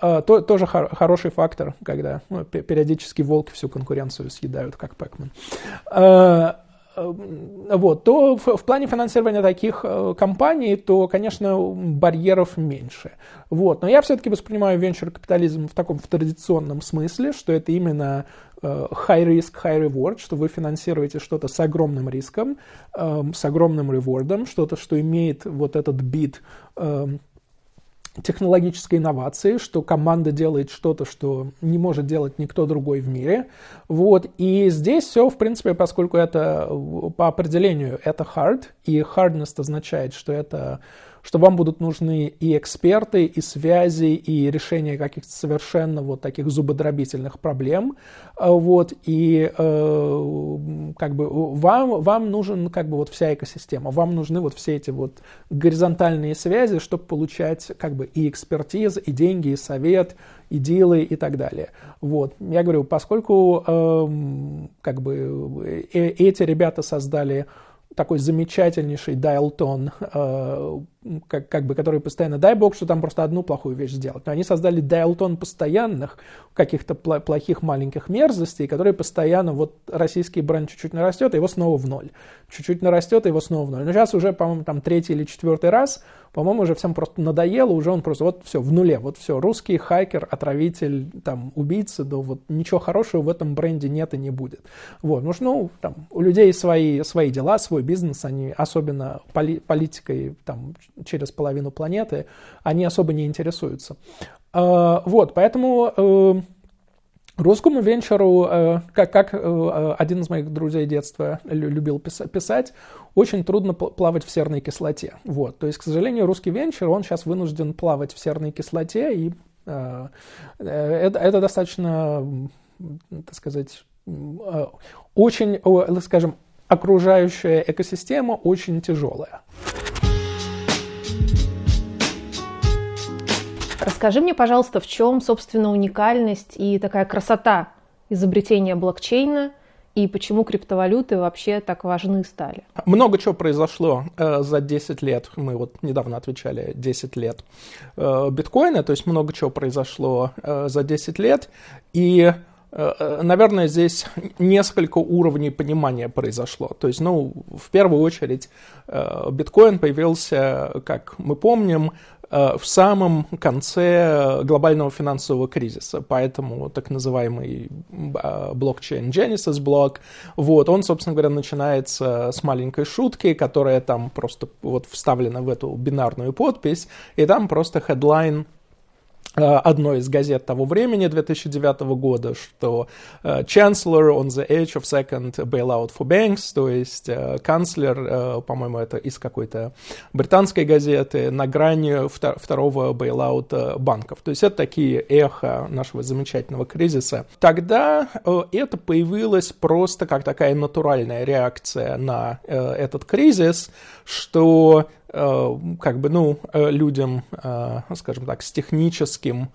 А, то, тоже хор, хороший фактор, когда ну, периодически волки всю конкуренцию съедают, как Пэкман. А, Э, вот, то в, в плане финансирования таких э, компаний, то, конечно, барьеров меньше. Вот, но я все-таки воспринимаю венчур-капитализм в таком в традиционном смысле, что это именно э, high risk, high reward, что вы финансируете что-то с огромным риском, эм, с огромным ревордом, что-то, что имеет вот этот бит эм, технологической инновации, что команда делает что-то, что не может делать никто другой в мире. Вот. И здесь все, в принципе, поскольку это э, по определению это hard, и hardness означает, что это что вам будут нужны и эксперты, и связи, и решение каких-то совершенно вот таких зубодробительных проблем, а, вот, и э, как бы вам, вам нужен как бы вот вся экосистема, вам нужны вот все эти вот горизонтальные связи, чтобы получать как бы и экспертизу, и деньги, и совет, и дилы и так далее. Вот. Я говорю, поскольку э, как бы э, э, эти ребята создали такой замечательнейший Dialtone, э, как, как бы, который постоянно, дай бог, что там просто одну плохую вещь сделать. Но они создали Dialtone постоянных, каких-то плохих маленьких мерзостей, которые постоянно, вот российский бренд чуть-чуть нарастет, и а его снова в ноль. Чуть-чуть нарастет, и а его снова в ноль. Но сейчас уже, по-моему, там третий или четвертый раз, по-моему, уже всем просто надоело, уже он просто вот все, в нуле, вот все, русский хакер, отравитель, там, убийца, да вот ничего хорошего в этом бренде нет и не будет. Вот, ну, ну там, у людей свои, свои дела, свой бизнес, они особенно поли политикой там, через половину планеты, они особо не интересуются. А, вот, поэтому... Э, русскому венчуру, э, как, как э, один из моих друзей детства любил писать, очень трудно плавать в серной кислоте. Вот. То есть, к сожалению, русский венчур, он сейчас вынужден плавать в серной кислоте, и это, это достаточно, так сказать, очень, скажем, окружающая экосистема очень тяжелая. Расскажи мне, пожалуйста, в чем, собственно, уникальность и такая красота изобретения блокчейна и почему криптовалюты вообще так важны стали? Много чего произошло э, за 10 лет. Мы вот недавно отвечали 10 лет э, биткоина, то есть много чего произошло э, за 10 лет. И Э, э, наверное, здесь несколько уровней понимания произошло. То есть, ну, в первую очередь, э, биткоин появился, как мы помним, в самом конце глобального финансового кризиса, поэтому так называемый блокчейн Genesis блок, вот, он, собственно говоря, начинается с маленькой шутки, которая там просто вот вставлена в эту бинарную подпись, и там просто хедлайн Э, одной из газет того времени, 2009 года, что э, Chancellor on the edge of second bailout for banks, то есть э, канцлер, по-моему, это из какой-то британской газеты, на грани второго бейлаута банков. То есть это такие эхо нашего замечательного кризиса. Тогда это появилось просто как такая натуральная реакция на этот кризис, что Э, как бы, ну, э, людям, э, ну, скажем так, с техническим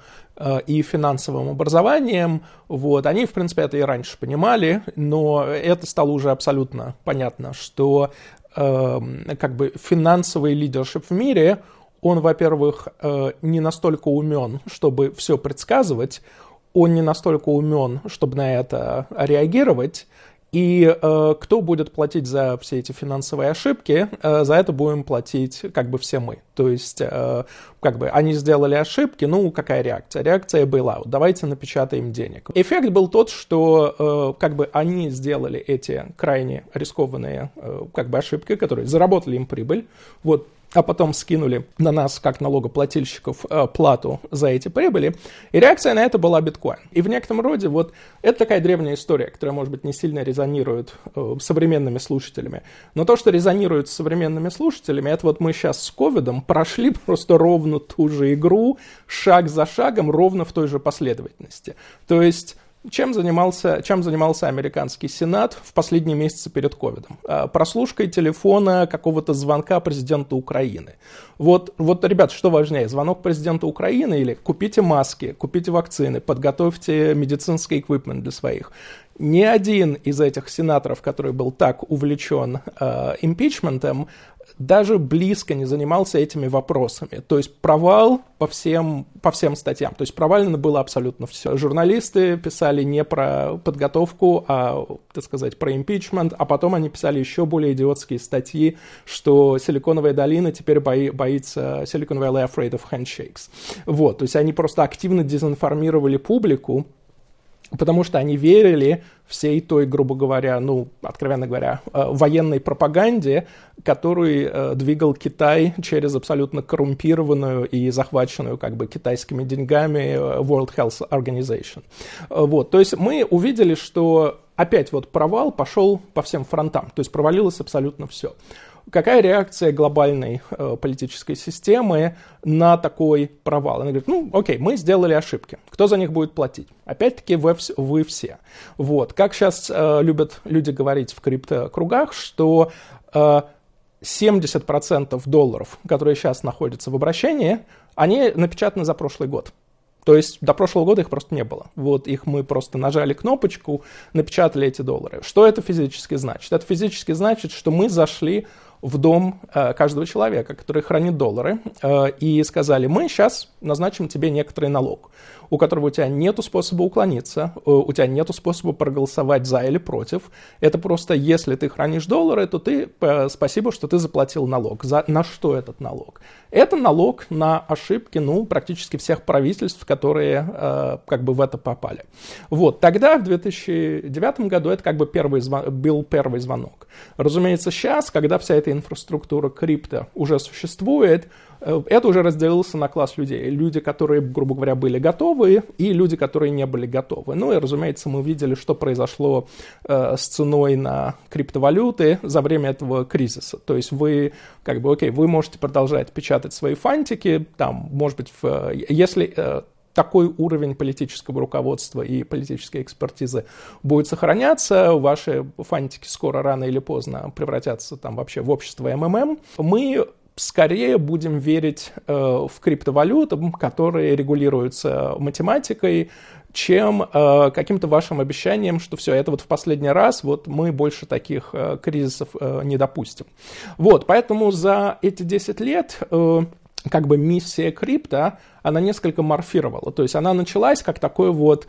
и финансовым образованием, вот, они, в принципе, это и раньше понимали, но это стало уже абсолютно понятно, что эм, как бы финансовый лидершип в мире, он, во-первых, не настолько умен, чтобы все предсказывать, он не настолько умен, чтобы на это реагировать, и э, кто будет платить за все эти финансовые ошибки, э, за это будем платить как бы все мы. То есть, э, как бы они сделали ошибки, ну какая реакция? Реакция была, давайте напечатаем денег. Эффект был тот, что э, как бы они сделали эти крайне рискованные э, как бы ошибки, которые заработали им прибыль. Вот а потом скинули на нас, как налогоплательщиков, э, плату за эти прибыли. И реакция на это была биткоин. И в некотором роде вот это такая древняя история, которая, может быть, не сильно резонирует э, современными слушателями. Но то, что резонирует с современными слушателями, это вот мы сейчас с ковидом прошли просто ровно ту же игру, шаг за шагом, ровно в той же последовательности. То есть чем занимался, чем занимался американский Сенат в последние месяцы перед ковидом? А, прослушкой телефона какого-то звонка президента Украины. Вот, вот, ребят, что важнее, звонок президента Украины или купите маски, купите вакцины, подготовьте медицинский эквипмент для своих ни один из этих сенаторов, который был так увлечен э, импичментом, даже близко не занимался этими вопросами. То есть провал по всем, по всем статьям. То есть провалено было абсолютно все. Журналисты писали не про подготовку, а, так сказать, про импичмент, а потом они писали еще более идиотские статьи, что Силиконовая долина теперь бои, боится Silicon Valley afraid of handshakes. Вот, то есть они просто активно дезинформировали публику, потому что они верили всей той, грубо говоря, ну, откровенно говоря, э, военной пропаганде, которую э, двигал Китай через абсолютно коррумпированную и захваченную как бы китайскими деньгами э, World Health Organization. Вот, то есть мы увидели, что опять вот провал пошел по всем фронтам, то есть провалилось абсолютно все какая реакция глобальной э, политической системы на такой провал. Она говорит, ну, окей, мы сделали ошибки. Кто за них будет платить? Опять-таки вы, вы все. Вот. Как сейчас э, любят люди говорить в криптокругах, что э, 70% долларов, которые сейчас находятся в обращении, они напечатаны за прошлый год. То есть до прошлого года их просто не было. Вот их мы просто нажали кнопочку, напечатали эти доллары. Что это физически значит? Это физически значит, что мы зашли в дом э, каждого человека, который хранит доллары, э, и сказали, мы сейчас назначим тебе некоторый налог у которого у тебя нет способа уклониться, э, у тебя нет способа проголосовать за или против. Это просто, если ты хранишь доллары, то ты, э, спасибо, что ты заплатил налог. За, на что этот налог? Это налог на ошибки, ну, практически всех правительств, которые э, как бы в это попали. Вот, тогда, в 2009 году, это как бы первый звон, был первый звонок. Разумеется, сейчас, когда вся эта инфраструктура крипто уже существует, Э, это уже разделился на класс людей. Люди, которые, грубо говоря, были готовы, и люди, которые не были готовы. Ну и, разумеется, мы видели, что произошло э, с ценой на криптовалюты за время этого кризиса. То есть вы, как бы, окей, вы можете продолжать печатать свои фантики, там, может быть, в, э, если э, такой уровень политического руководства и политической экспертизы будет сохраняться, ваши фантики скоро, рано или поздно превратятся там вообще в общество МММ. Мы скорее будем верить э, в криптовалюты, которые регулируются математикой, чем э, каким-то вашим обещанием, что все, это вот в последний раз, вот мы больше таких э, кризисов не допустим. Вот, поэтому за эти 10 лет как бы миссия крипта, она несколько морфировала. То есть она началась как такой вот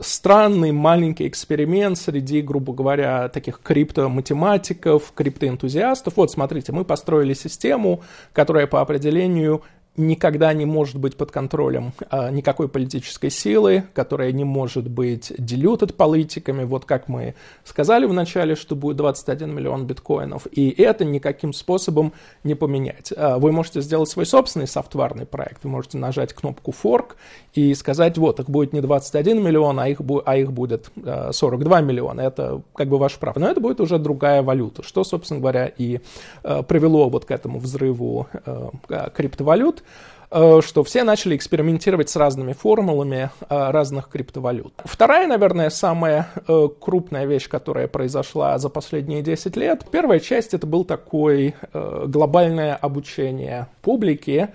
странный маленький эксперимент среди, грубо говоря, таких криптоматематиков, криптоэнтузиастов. Вот, смотрите, мы построили систему, которая по определению никогда не может быть под контролем э, никакой политической силы, которая не может быть diluted политиками, вот как мы сказали в начале, что будет 21 миллион биткоинов, и это никаким способом не поменять. Э, вы можете сделать свой собственный софтварный проект, вы можете нажать кнопку fork и сказать, вот, их будет не 21 миллион, а их, а их будет э, а, 42 миллиона, это как бы ваше право, но это будет уже другая валюта, что, собственно говоря, и э, привело вот к этому взрыву э, криптовалют, Э, что все начали экспериментировать с разными формулами э, разных криптовалют. Вторая, наверное, самая э, крупная вещь, которая произошла за последние 10 лет. Первая часть это был такое глобальное обучение публики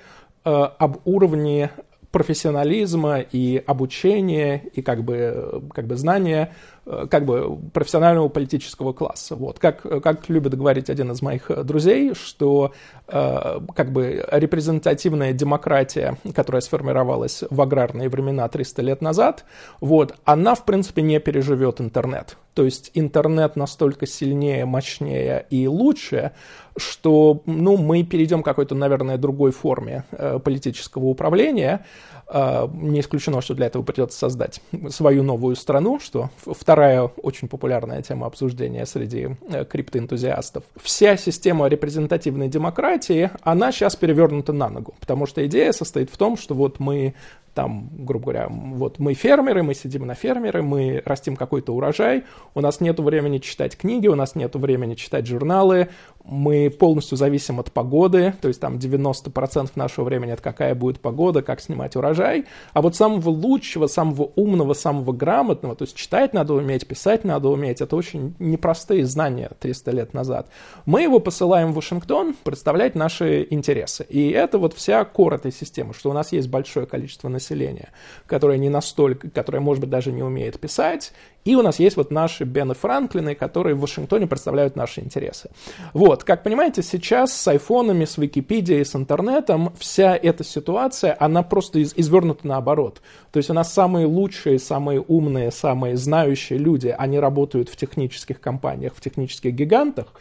об уровне профессионализма и обучения и как бы, как бы знания Э, как бы профессионального политического класса. Вот. Как, как любит говорить один из моих э, друзей, что э, как бы репрезентативная демократия, которая сформировалась в аграрные времена 300 лет назад, вот, она, в принципе, не переживет интернет. То есть интернет настолько сильнее, мощнее и лучше, что ну, мы перейдем к какой-то, наверное, другой форме э, политического управления. Э, не исключено, что для этого придется создать свою новую страну, что вторая вторая очень популярная тема обсуждения среди э, криптоэнтузиастов. Вся система репрезентативной демократии, она сейчас перевернута на ногу, потому что идея состоит в том, что вот мы там, грубо говоря, вот мы фермеры, мы сидим на фермеры, мы растим какой-то урожай, у нас нет времени читать книги, у нас нет времени читать журналы, мы полностью зависим от погоды, то есть там 90% нашего времени от какая будет погода, как снимать урожай, а вот самого лучшего, самого умного, самого грамотного, то есть читать надо уметь, писать надо уметь, это очень непростые знания 300 лет назад. Мы его посылаем в Вашингтон представлять наши интересы, и это вот вся кор этой системы, что у нас есть большое количество населения, населения, которое не настолько, которое, может быть, даже не умеет писать, и у нас есть вот наши Бены Франклины, которые в Вашингтоне представляют наши интересы. Вот, как понимаете, сейчас с айфонами, с Википедией, с интернетом вся эта ситуация, она просто из, извернута наоборот. То есть у нас самые лучшие, самые умные, самые знающие люди, они работают в технических компаниях, в технических гигантах.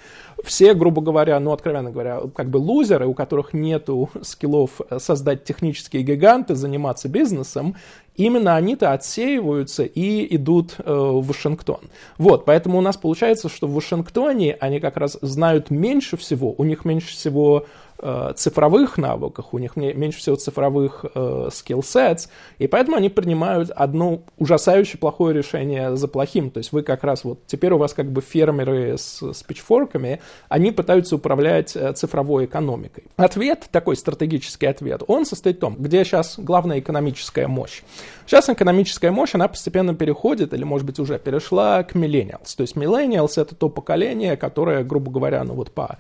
Все, грубо говоря, ну, откровенно говоря, как бы лузеры, у которых нету скиллов создать технические гиганты, заниматься бизнесом, именно они-то отсеиваются и идут э, в Вашингтон. Вот, поэтому у нас получается, что в Вашингтоне они как раз знают меньше всего, у них меньше всего Э, цифровых навыках, у них меньше всего цифровых skillsets, э, и поэтому они принимают одно ужасающе плохое решение за плохим. То есть вы как раз вот теперь у вас как бы фермеры с, с пичфорками, они пытаются управлять э, цифровой экономикой. Ответ, такой стратегический ответ, он состоит в том, где сейчас главная экономическая мощь. Сейчас экономическая мощь, она постепенно переходит, или может быть уже перешла к миллениалс То есть миллениалс это то поколение, которое, грубо говоря, ну вот по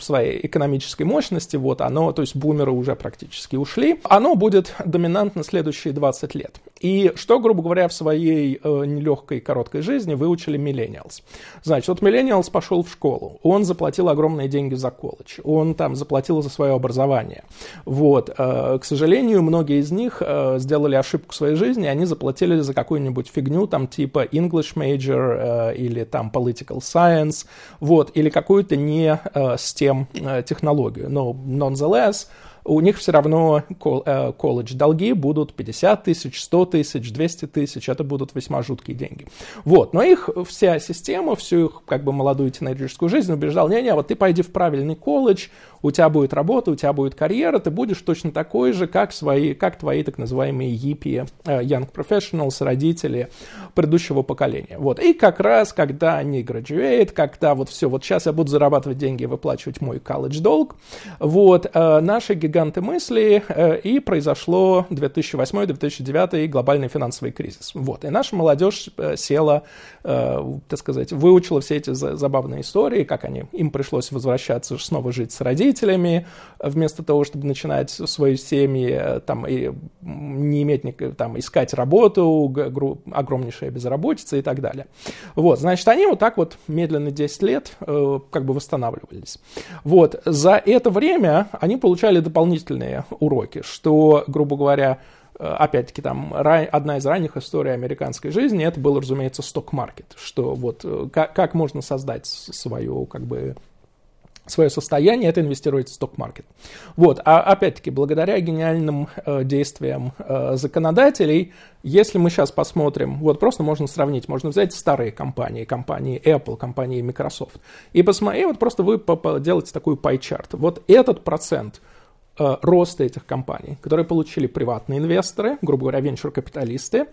своей экономической мощи промышленности, вот оно, то есть бумеры уже практически ушли, оно будет доминантно следующие 20 лет. И что, грубо говоря, в своей э, нелегкой короткой жизни выучили миллениалс? Значит, вот миллениалс пошел в школу, он заплатил огромные деньги за колледж, он там заплатил за свое образование. Вот, э, к сожалению, многие из них э, сделали ошибку в своей жизни, они заплатили за какую-нибудь фигню, там типа English major э, или там political science, вот, или какую-то не э, тем э, технологию. Но nonetheless, у них все равно э, колледж долги будут 50 тысяч, 100 тысяч, 200 тысяч. Это будут весьма жуткие деньги. Вот. Но их вся система, всю их как бы молодую тинейджерскую жизнь убеждал, не-не, вот ты пойди в правильный колледж, у тебя будет работа, у тебя будет карьера, ты будешь точно такой же, как, свои, как твои так называемые EP, э, Young Professionals, родители предыдущего поколения. Вот. И как раз, когда они graduate, когда вот все, вот сейчас я буду зарабатывать деньги и выплачивать мой колледж долг, вот, э, наши гиганты мысли, э, и произошло 2008-2009 глобальный финансовый кризис. Вот. И наша молодежь села Э, так сказать, выучила все эти забавные истории, как они, им пришлось возвращаться, снова жить с родителями, вместо того, чтобы начинать свои семьи, э, там, и не иметь, там, искать работу, огромнейшая безработица и так далее. Вот, значит, они вот так вот медленно 10 лет э, как бы восстанавливались. Вот, за это время они получали дополнительные уроки, что, грубо говоря, Э, опять-таки, там одна из ранних историй американской жизни, это был, разумеется, сток-маркет, что вот э, как, как можно создать свое как бы, свое состояние, это инвестировать в сток-маркет. Вот, а опять-таки, благодаря гениальным э, действиям э, законодателей, если мы сейчас посмотрим, вот просто можно сравнить, можно взять старые компании, компании Apple, компании Microsoft, и посмотреть, вот просто вы делаете такую пай-чарт. Вот этот процент – Э, роста этих компаний, которые получили приватные инвесторы, грубо говоря, венчур-капиталисты,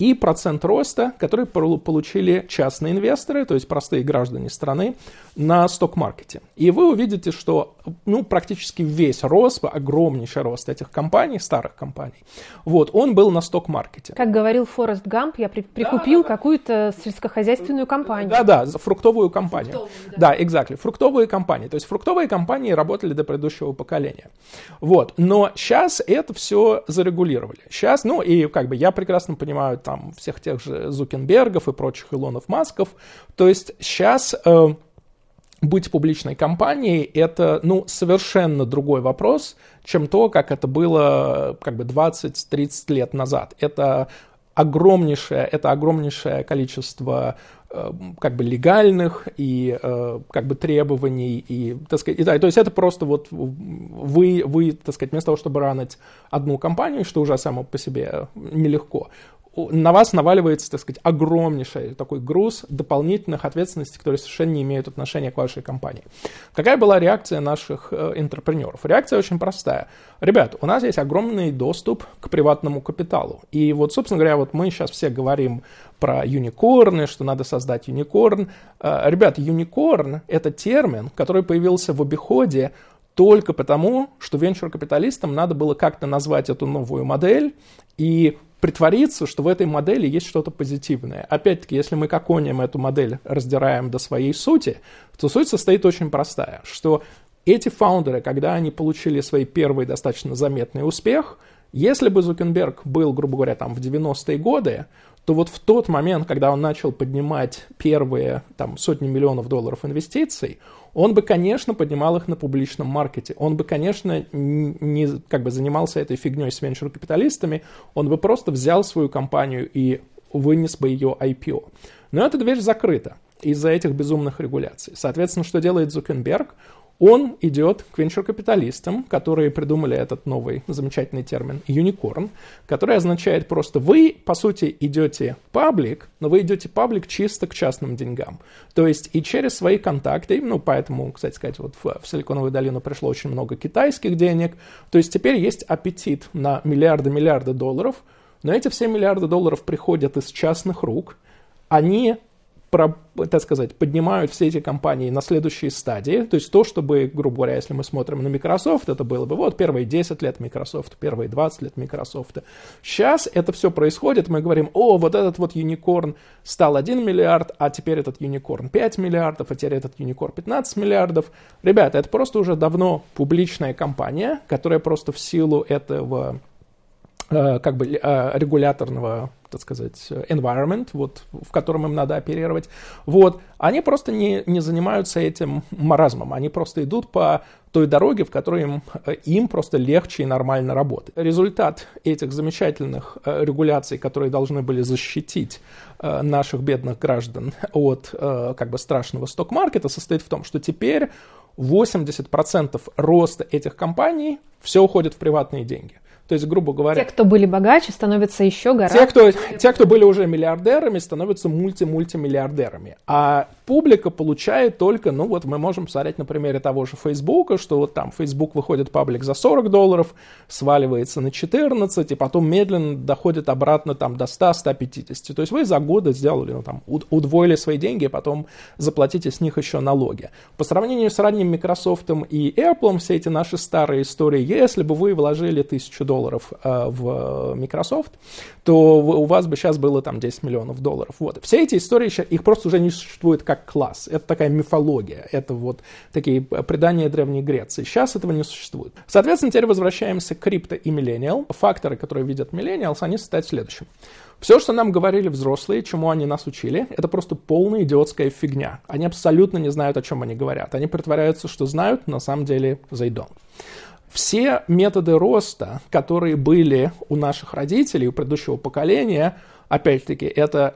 и процент роста, который получили частные инвесторы, то есть простые граждане страны, на сток-маркете. И вы увидите, что ну, практически весь рост, огромнейший рост этих компаний, старых компаний, вот, он был на сток-маркете. Как говорил Форест Гамп, я при прикупил да, да, да. какую-то сельскохозяйственную компанию. Да-да, фруктовую компанию. Фруктовую, да exactly, фруктовые компании. То есть фруктовые компании работали до предыдущего поколения. Вот, но сейчас это все зарегулировали. Сейчас, ну и как бы я прекрасно понимаю, там всех тех же Зукенбергов и прочих Илонов Масков. То есть сейчас э, быть публичной компанией — это, ну, совершенно другой вопрос, чем то, как это было как бы 20-30 лет назад. Это огромнейшее, это огромнейшее количество э, как бы легальных и э, как бы требований и так сказать и, да, то есть это просто вот вы вы так сказать вместо того чтобы ранить одну компанию что уже само по себе нелегко на вас наваливается, так сказать, огромнейший такой груз дополнительных ответственностей, которые совершенно не имеют отношения к вашей компании. Какая была реакция наших э, интерпренеров? Реакция очень простая. Ребят, у нас есть огромный доступ к приватному капиталу. И вот, собственно говоря, вот мы сейчас все говорим про юникорны, что надо создать юникорн. Э, ребят, юникорн — это термин, который появился в обиходе только потому, что венчур-капиталистам надо было как-то назвать эту новую модель, и притвориться, что в этой модели есть что-то позитивное. Опять-таки, если мы как оним эту модель раздираем до своей сути, то суть состоит очень простая, что эти фаундеры, когда они получили свой первый достаточно заметный успех, если бы Зукенберг был, грубо говоря, там в 90-е годы, то вот в тот момент, когда он начал поднимать первые там, сотни миллионов долларов инвестиций, он бы, конечно, поднимал их на публичном маркете. Он бы, конечно, не как бы занимался этой фигней с венчур-капиталистами, он бы просто взял свою компанию и вынес бы ее IPO. Но эта дверь закрыта из-за этих безумных регуляций. Соответственно, что делает Зукенберг? он идет к венчур-капиталистам, которые придумали этот новый замечательный термин «юникорн», который означает просто вы, по сути, идете паблик, но вы идете паблик чисто к частным деньгам. То есть и через свои контакты, ну, поэтому, кстати сказать, вот в, в Силиконовую долину пришло очень много китайских денег, то есть теперь есть аппетит на миллиарды-миллиарды долларов, но эти все миллиарды долларов приходят из частных рук, они про, так сказать, поднимают все эти компании на следующие стадии. То есть то, чтобы, грубо говоря, если мы смотрим на Microsoft, это было бы вот первые 10 лет Microsoft, первые 20 лет Microsoft. Сейчас это все происходит, мы говорим, о, вот этот вот unicorn стал 1 миллиард, а теперь этот unicorn 5 миллиардов, а теперь этот unicorn 15 миллиардов. Ребята, это просто уже давно публичная компания, которая просто в силу этого Э, как бы э, регуляторного, так сказать, environment, вот, в котором им надо оперировать, вот, они просто не, не занимаются этим маразмом, они просто идут по той дороге, в которой им, э, им просто легче и нормально работать. Результат этих замечательных регуляций, которые должны были защитить наших бедных граждан от как бы страшного сток-маркета, состоит в том, что теперь 80% роста этих компаний все уходит в приватные деньги – то есть, грубо говоря... Те, кто были богаче, становятся еще гораздо... Те, кто, те, кто были уже миллиардерами, становятся мульти-мультимиллиардерами. А публика получает только... Ну вот мы можем посмотреть на примере того же Фейсбука, что вот там Facebook выходит паблик за 40 долларов, сваливается на 14, и потом медленно доходит обратно там до 100-150. То есть вы за годы сделали, ну там, удвоили свои деньги, и а потом заплатите с них еще налоги. По сравнению с ранним Microsoft и Apple, все эти наши старые истории, если бы вы вложили 1000 долларов долларов а, в э, Microsoft, то у вас бы сейчас было там 10 миллионов долларов. Вот. Все эти истории, их просто уже не существует как класс. Это такая мифология, это вот такие предания Древней Греции. Сейчас этого не существует. Соответственно, теперь возвращаемся к крипто и миллениал. Факторы, которые видят миллениал, они состоят в следующем. Все, что нам говорили взрослые, чему они нас учили, это просто полная идиотская фигня. Они абсолютно не знают, о чем они говорят. Они притворяются, что знают, на самом деле they don't. Все методы роста, которые были у наших родителей, у предыдущего поколения, опять-таки, это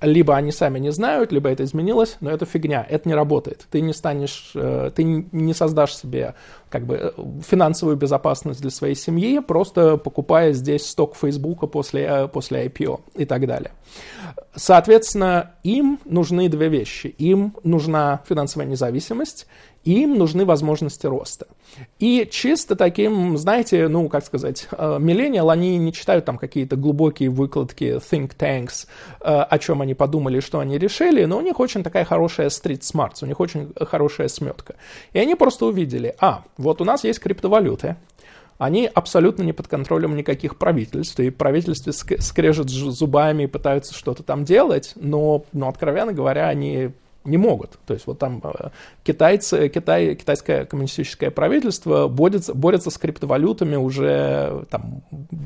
либо они сами не знают, либо это изменилось, но это фигня, это не работает. Ты не станешь, э, ты не создашь себе как бы финансовую безопасность для своей семьи, просто покупая здесь сток Фейсбука после, э, после IPO и так далее. Соответственно, им нужны две вещи. Им нужна финансовая независимость, им нужны возможности роста. И чисто таким, знаете, ну, как сказать, э, миллениал, они не читают там какие-то глубокие выкладки think tanks, э, о чем они подумали, что они решили, но у них очень такая хорошая street smarts, у них очень хорошая сметка. И они просто увидели, а, вот у нас есть криптовалюты, они абсолютно не под контролем никаких правительств, и правительства скрежет зубами и пытаются что-то там делать, но, но ну, откровенно говоря, они не могут. То есть вот там э, китайцы, Китай, китайское коммунистическое правительство борется, борется с криптовалютами уже там,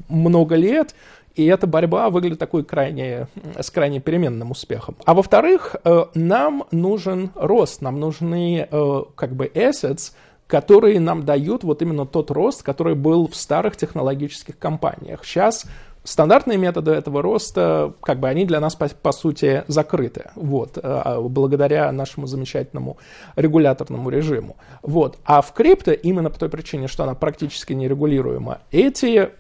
много лет, и эта борьба выглядит такой крайне, с крайне переменным успехом. А во-вторых, э, нам нужен рост, нам нужны э, как бы assets, которые нам дают вот именно тот рост, который был в старых технологических компаниях. Сейчас стандартные методы этого роста, как бы они для нас, по, по сути, закрыты, вот, э, а благодаря нашему замечательному регуляторному режиму. Вот. А в крипто, именно по той причине, что она практически нерегулируема, эти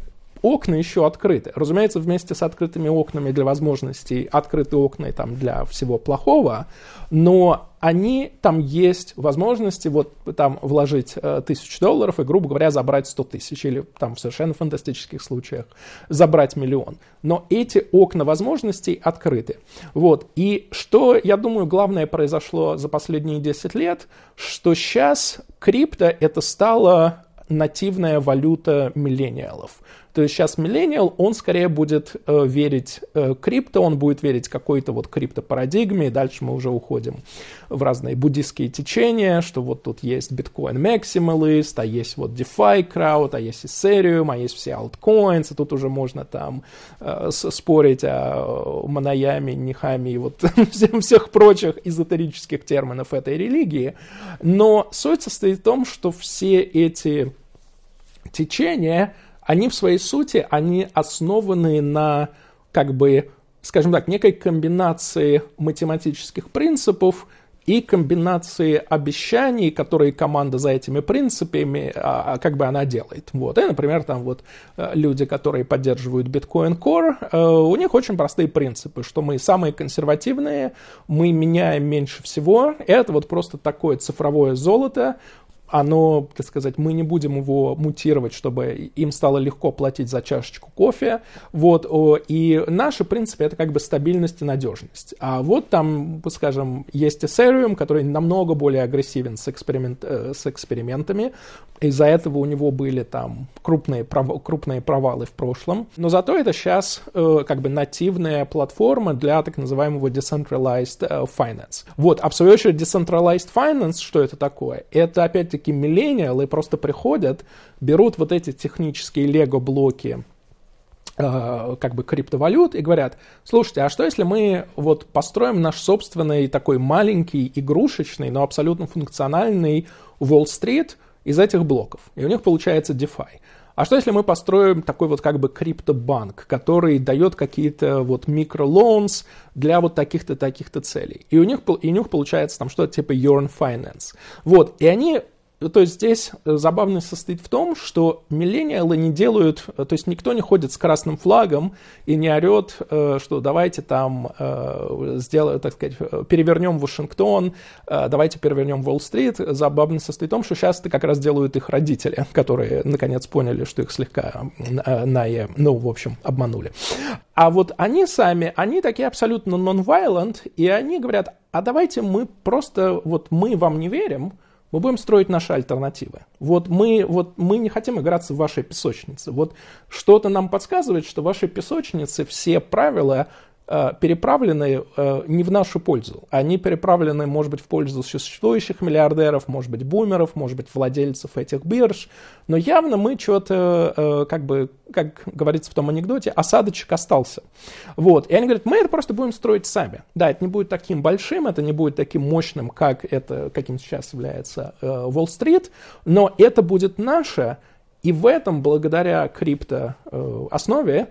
Окна еще открыты. Разумеется, вместе с открытыми окнами для возможностей открыты окна и там для всего плохого, но они там есть возможности вот там вложить э, тысячу долларов и, грубо говоря, забрать сто тысяч или там в совершенно фантастических случаях забрать миллион. Но эти окна возможностей открыты. Вот. И что, я думаю, главное произошло за последние 10 лет, что сейчас крипто это стало нативная валюта миллениалов. То есть сейчас миллениал, он скорее будет э, верить э, крипто, он будет верить какой-то вот криптопарадигме, и дальше мы уже уходим в разные буддийские течения, что вот тут есть биткоин максималист, а есть вот DeFi крауд, а есть Ethereum, а есть все altcoins, и тут уже можно там э, спорить о Манаяме, нихами и вот (laughs) всех прочих эзотерических терминов этой религии. Но суть состоит в том, что все эти течения они в своей сути, они основаны на, как бы, скажем так, некой комбинации математических принципов и комбинации обещаний, которые команда за этими принципами, а, а, как бы она делает. Вот. И, например, там вот э, люди, которые поддерживают Bitcoin Core, э, у них очень простые принципы, что мы самые консервативные, мы меняем меньше всего, это вот просто такое цифровое золото, оно, так сказать, мы не будем его мутировать, чтобы им стало легко платить за чашечку кофе, вот, и наши принципы это как бы стабильность и надежность. А вот там, скажем, есть Ethereum, который намного более агрессивен с, эксперимент, э, с экспериментами, из-за этого у него были там крупные, пров, крупные провалы в прошлом, но зато это сейчас э, как бы нативная платформа для так называемого decentralized э, finance. Вот, а в свою очередь decentralized finance, что это такое? Это опять-таки такие миллениалы просто приходят, берут вот эти технические лего-блоки, э, как бы криптовалют и говорят, слушайте, а что если мы вот построим наш собственный такой маленький, игрушечный, но абсолютно функциональный Уолл-стрит из этих блоков? И у них получается DeFi. А что если мы построим такой вот как бы криптобанк, который дает какие-то вот микролоунс для вот таких-то, таких-то целей? И у них, и у них получается там что-то типа Yearn Finance. Вот, и они ну, то есть здесь э, забавность состоит в том, что миллениалы не делают, э, то есть никто не ходит с красным флагом и не орет, э, что давайте там сделаем, так сказать, перевернем Вашингтон, давайте перевернем Уолл-стрит. Забавность состоит в том, что сейчас это как раз делают их родители, которые наконец поняли, что их слегка, на, ну, в общем, обманули. А вот они сами, они такие абсолютно non-violent, и они говорят, а давайте мы просто, вот мы вам не верим, мы будем строить наши альтернативы. Вот мы, вот мы не хотим играться в вашей песочнице. Вот что-то нам подсказывает, что в вашей песочнице все правила Э, переправлены э, не в нашу пользу. Они переправлены, может быть, в пользу существующих миллиардеров, может быть, бумеров, может быть, владельцев этих бирж. Но явно мы что-то, э, как бы, как говорится в том анекдоте, осадочек остался. Вот. И они говорят, мы это просто будем строить сами. Да, это не будет таким большим, это не будет таким мощным, как это, каким сейчас является Уолл-стрит, но это будет наше, и в этом, благодаря крипто основе,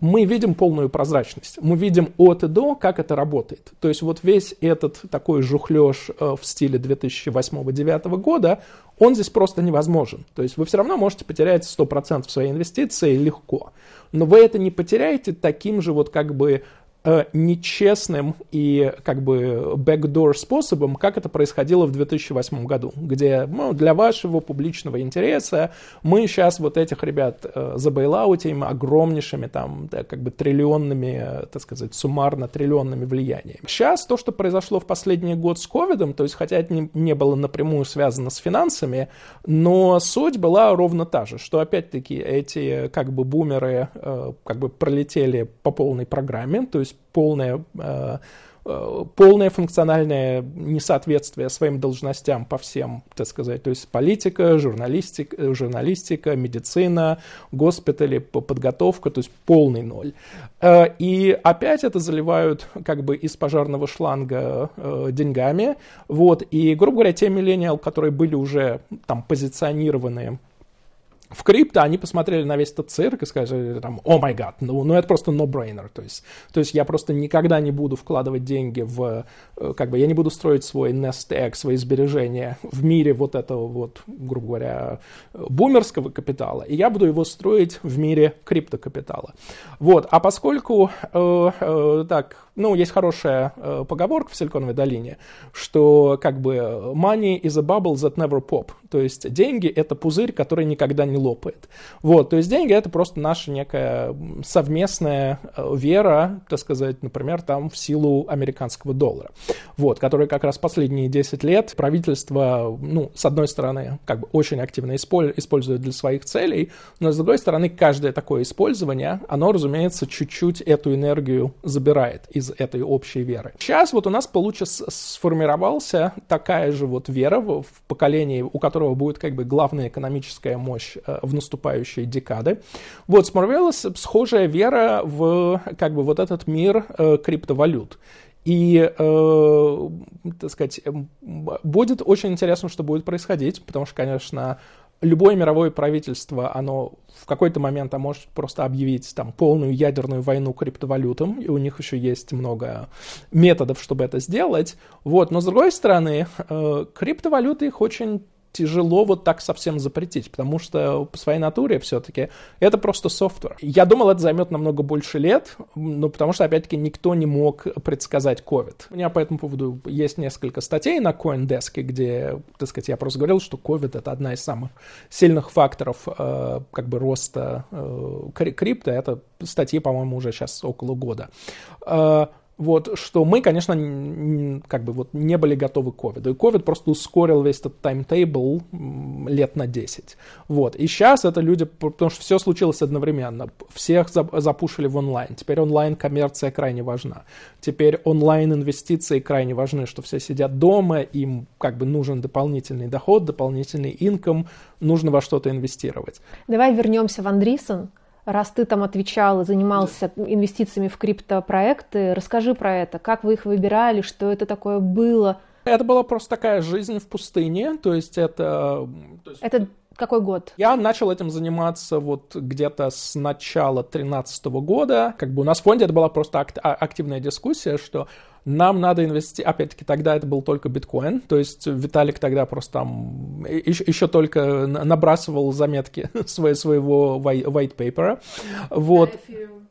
мы видим полную прозрачность. Мы видим от и до, как это работает. То есть вот весь этот такой жухлёж э, в стиле 2008-2009 года, он здесь просто невозможен. То есть вы все равно можете потерять 100% своей инвестиции легко. Но вы это не потеряете таким же вот как бы Э, нечестным и как бы бэкдор способом, как это происходило в 2008 году, где ну, для вашего публичного интереса мы сейчас вот этих ребят э, забейлаутим огромнейшими там да, как бы триллионными, э, так сказать, суммарно триллионными влияниями. Сейчас то, что произошло в последний год с ковидом, то есть хотя это не, не было напрямую связано с финансами, но суть была ровно та же, что опять-таки эти как бы бумеры э, как бы пролетели по полной программе, то есть есть полное э, э, полное функциональное несоответствие своим должностям по всем, так сказать, то есть политика, журналистика, э, журналистика медицина, госпитали, подготовка, то есть полный ноль. И опять это заливают как бы из пожарного шланга деньгами, вот, и, грубо говоря, те миллениал, которые были уже там позиционированы в крипто, они посмотрели на весь этот цирк и сказали, там, о май гад, ну, ну это просто no-brainer, то есть, то есть я просто никогда не буду вкладывать деньги в, э, как бы, я не буду строить свой nest egg, свои сбережения в мире вот этого вот, грубо говоря, э, бумерского капитала, и я буду его строить в мире криптокапитала. Вот, а поскольку, э, э, так, ну, есть хорошая э, поговорка в Силиконовой долине, что как бы money is a bubble that never pop. То есть деньги — это пузырь, который никогда не лопает. Вот, то есть деньги — это просто наша некая совместная э, вера, так сказать, например, там в силу американского доллара. Вот, который как раз последние 10 лет правительство, ну, с одной стороны, как бы очень активно использует для своих целей, но с другой стороны, каждое такое использование, оно, разумеется, чуть-чуть эту энергию забирает из этой общей веры. Сейчас вот у нас получится сформировался такая же вот вера в поколении, у которого будет как бы главная экономическая мощь э, в наступающие декады. Вот Сморвелос схожая вера в как бы вот этот мир э, криптовалют. И, э, так сказать, будет очень интересно, что будет происходить, потому что, конечно, любое мировое правительство, оно в какой-то момент а может просто объявить там полную ядерную войну криптовалютам, и у них еще есть много методов, чтобы это сделать. Вот, но с другой стороны, э, криптовалюты их очень тяжело вот так совсем запретить, потому что по своей натуре все-таки это просто софтвер. Я думал, это займет намного больше лет, но ну, потому что, опять-таки, никто не мог предсказать COVID. У меня по этому поводу есть несколько статей на CoinDesk, где, так сказать, я просто говорил, что COVID — это одна из самых сильных факторов э, как бы роста э, крипто. Это статьи, по-моему, уже сейчас около года. Э, вот, что мы, конечно, как бы вот не были готовы к ковиду. И ковид просто ускорил весь этот таймтейбл лет на 10. Вот. И сейчас это люди, потому что все случилось одновременно. Всех запушили в онлайн. Теперь онлайн-коммерция крайне важна. Теперь онлайн-инвестиции крайне важны, что все сидят дома, им как бы нужен дополнительный доход, дополнительный инком, нужно во что-то инвестировать. Давай вернемся в Андрисон раз ты там отвечал и занимался инвестициями в криптопроекты, расскажи про это, как вы их выбирали, что это такое было. Это была просто такая жизнь в пустыне, то есть это... Это какой год? Я начал этим заниматься вот где-то с начала 2013 года. Как бы у нас в фонде это была просто ак- а, активная дискуссия, что нам надо инвестировать, опять-таки, тогда это был только биткоин, то есть Виталик тогда просто там еще, еще только набрасывал заметки (laughs) своего, своего white paper, вот.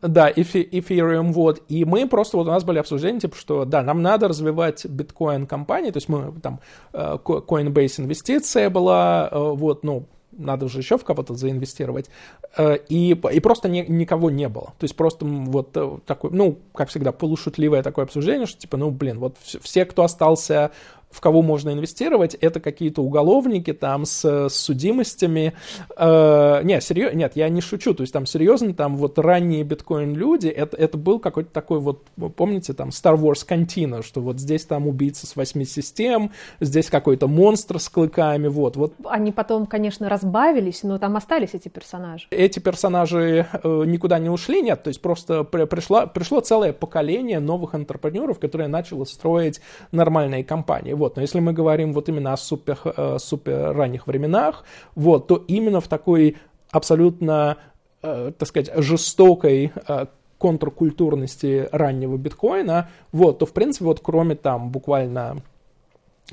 Да, эфириум, вот. И мы просто, вот у нас были обсуждения, типа, что, да, нам надо развивать биткоин-компании, то есть мы там, э, Coinbase инвестиция была, э, вот, ну, надо же еще в кого-то заинвестировать. Э, и, и просто ни, никого не было. То есть просто вот э, такой, ну, как всегда, полушутливое такое обсуждение, что типа, ну, блин, вот все, кто остался в кого можно инвестировать, это какие-то уголовники там с, с судимостями. Э, не, серьез, нет, я не шучу, то есть там серьезно, там вот ранние биткоин-люди, это, это был какой-то такой вот, помните, там Star Wars Cantina, что вот здесь там убийца с восьми систем, здесь какой-то монстр с клыками, вот, вот. Они потом, конечно, разбавились, но там остались эти персонажи. Эти персонажи э, никуда не ушли, нет, то есть просто при, пришло, пришло целое поколение новых интерпренеров, которые начало строить нормальные компании. Вот. Но если мы говорим вот именно о супер, э, супер ранних временах, вот, то именно в такой абсолютно, э, так сказать, жестокой э, контркультурности раннего биткоина, вот, то, в принципе, вот кроме там буквально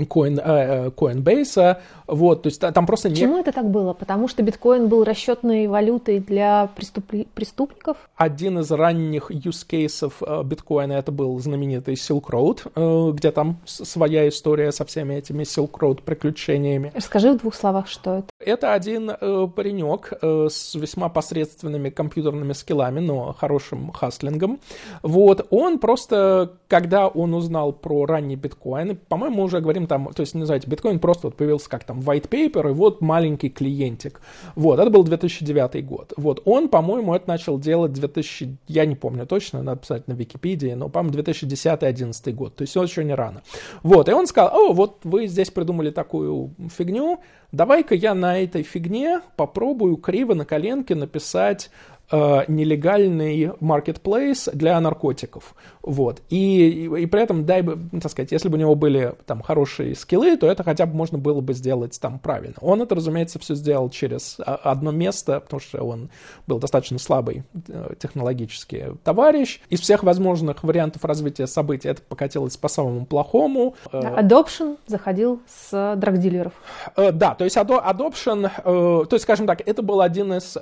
Coin, э, э, Coinbase, вот, то есть там просто не... Почему это так было? Потому что биткоин был расчетной валютой для преступ... преступников? Один из ранних use cases э, биткоина это был знаменитый Silk Road, э, где там своя история со всеми этими Silk Road приключениями. Расскажи в двух словах, что это. Это один паренек с весьма посредственными компьютерными скиллами, но хорошим хаслингом. Вот, он просто, когда он узнал про ранний биткоин, по-моему, мы уже говорим там, то есть, не ну, знаете, биткоин просто вот появился как там white paper, и вот маленький клиентик. Вот, это был 2009 год. Вот, он, по-моему, это начал делать 2000, я не помню точно, надо писать на Википедии, но, по-моему, 2010-2011 год, то есть очень не рано. Вот, и он сказал, о, вот вы здесь придумали такую фигню, давай-ка я на этой фигне попробую криво на коленке написать Э, нелегальный маркетплейс для наркотиков. Вот. И, и, и при этом, дай бы, ну, так сказать, если бы у него были там хорошие скиллы, то это хотя бы можно было бы сделать там правильно. Он это, разумеется, все сделал через а, одно место, потому что он был достаточно слабый э, технологический товарищ. Из всех возможных вариантов развития событий это покатилось по самому плохому. Э, adoption заходил с драгдилеров. Да, то есть Adoption, то есть, скажем так, это был один из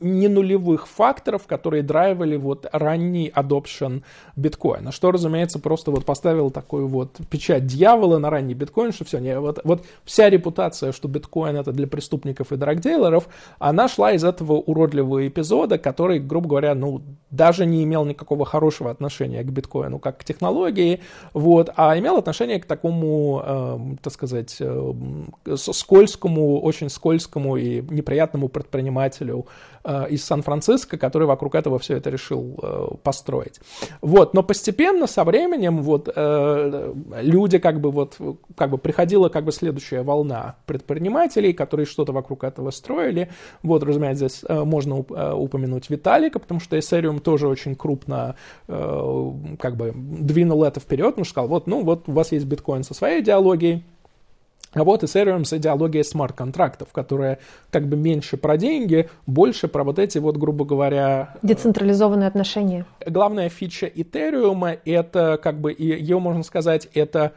не нулевых факторов, которые драйвали вот ранний adoption биткоина, что, разумеется, просто вот поставил такую вот печать дьявола на ранний биткоин, что все, не, вот, вот вся репутация, что биткоин это для преступников и драгдейлеров, она шла из этого уродливого эпизода, который, грубо говоря, ну, даже не имел никакого хорошего отношения к биткоину как к технологии, вот, а имел отношение к такому, э, так сказать, э, скользкому, очень скользкому и неприятному предпринимателю, Э, из Сан-Франциско, который вокруг этого все это решил э, построить. Вот, но постепенно со временем вот э, люди как бы вот, как бы приходила как бы следующая волна предпринимателей, которые что-то вокруг этого строили. Вот, разумеется, здесь можно упомянуть Виталика, потому что Ethereum тоже очень крупно как бы двинул это вперед, потому сказал, вот, ну вот у вас есть биткоин со своей идеологией, а вот Ethereum с идеологией смарт-контрактов, которая как бы меньше про деньги, больше про вот эти вот, грубо говоря... Э, Децентрализованные отношения. Главная фича Ethereum — это как бы, ее можно сказать, это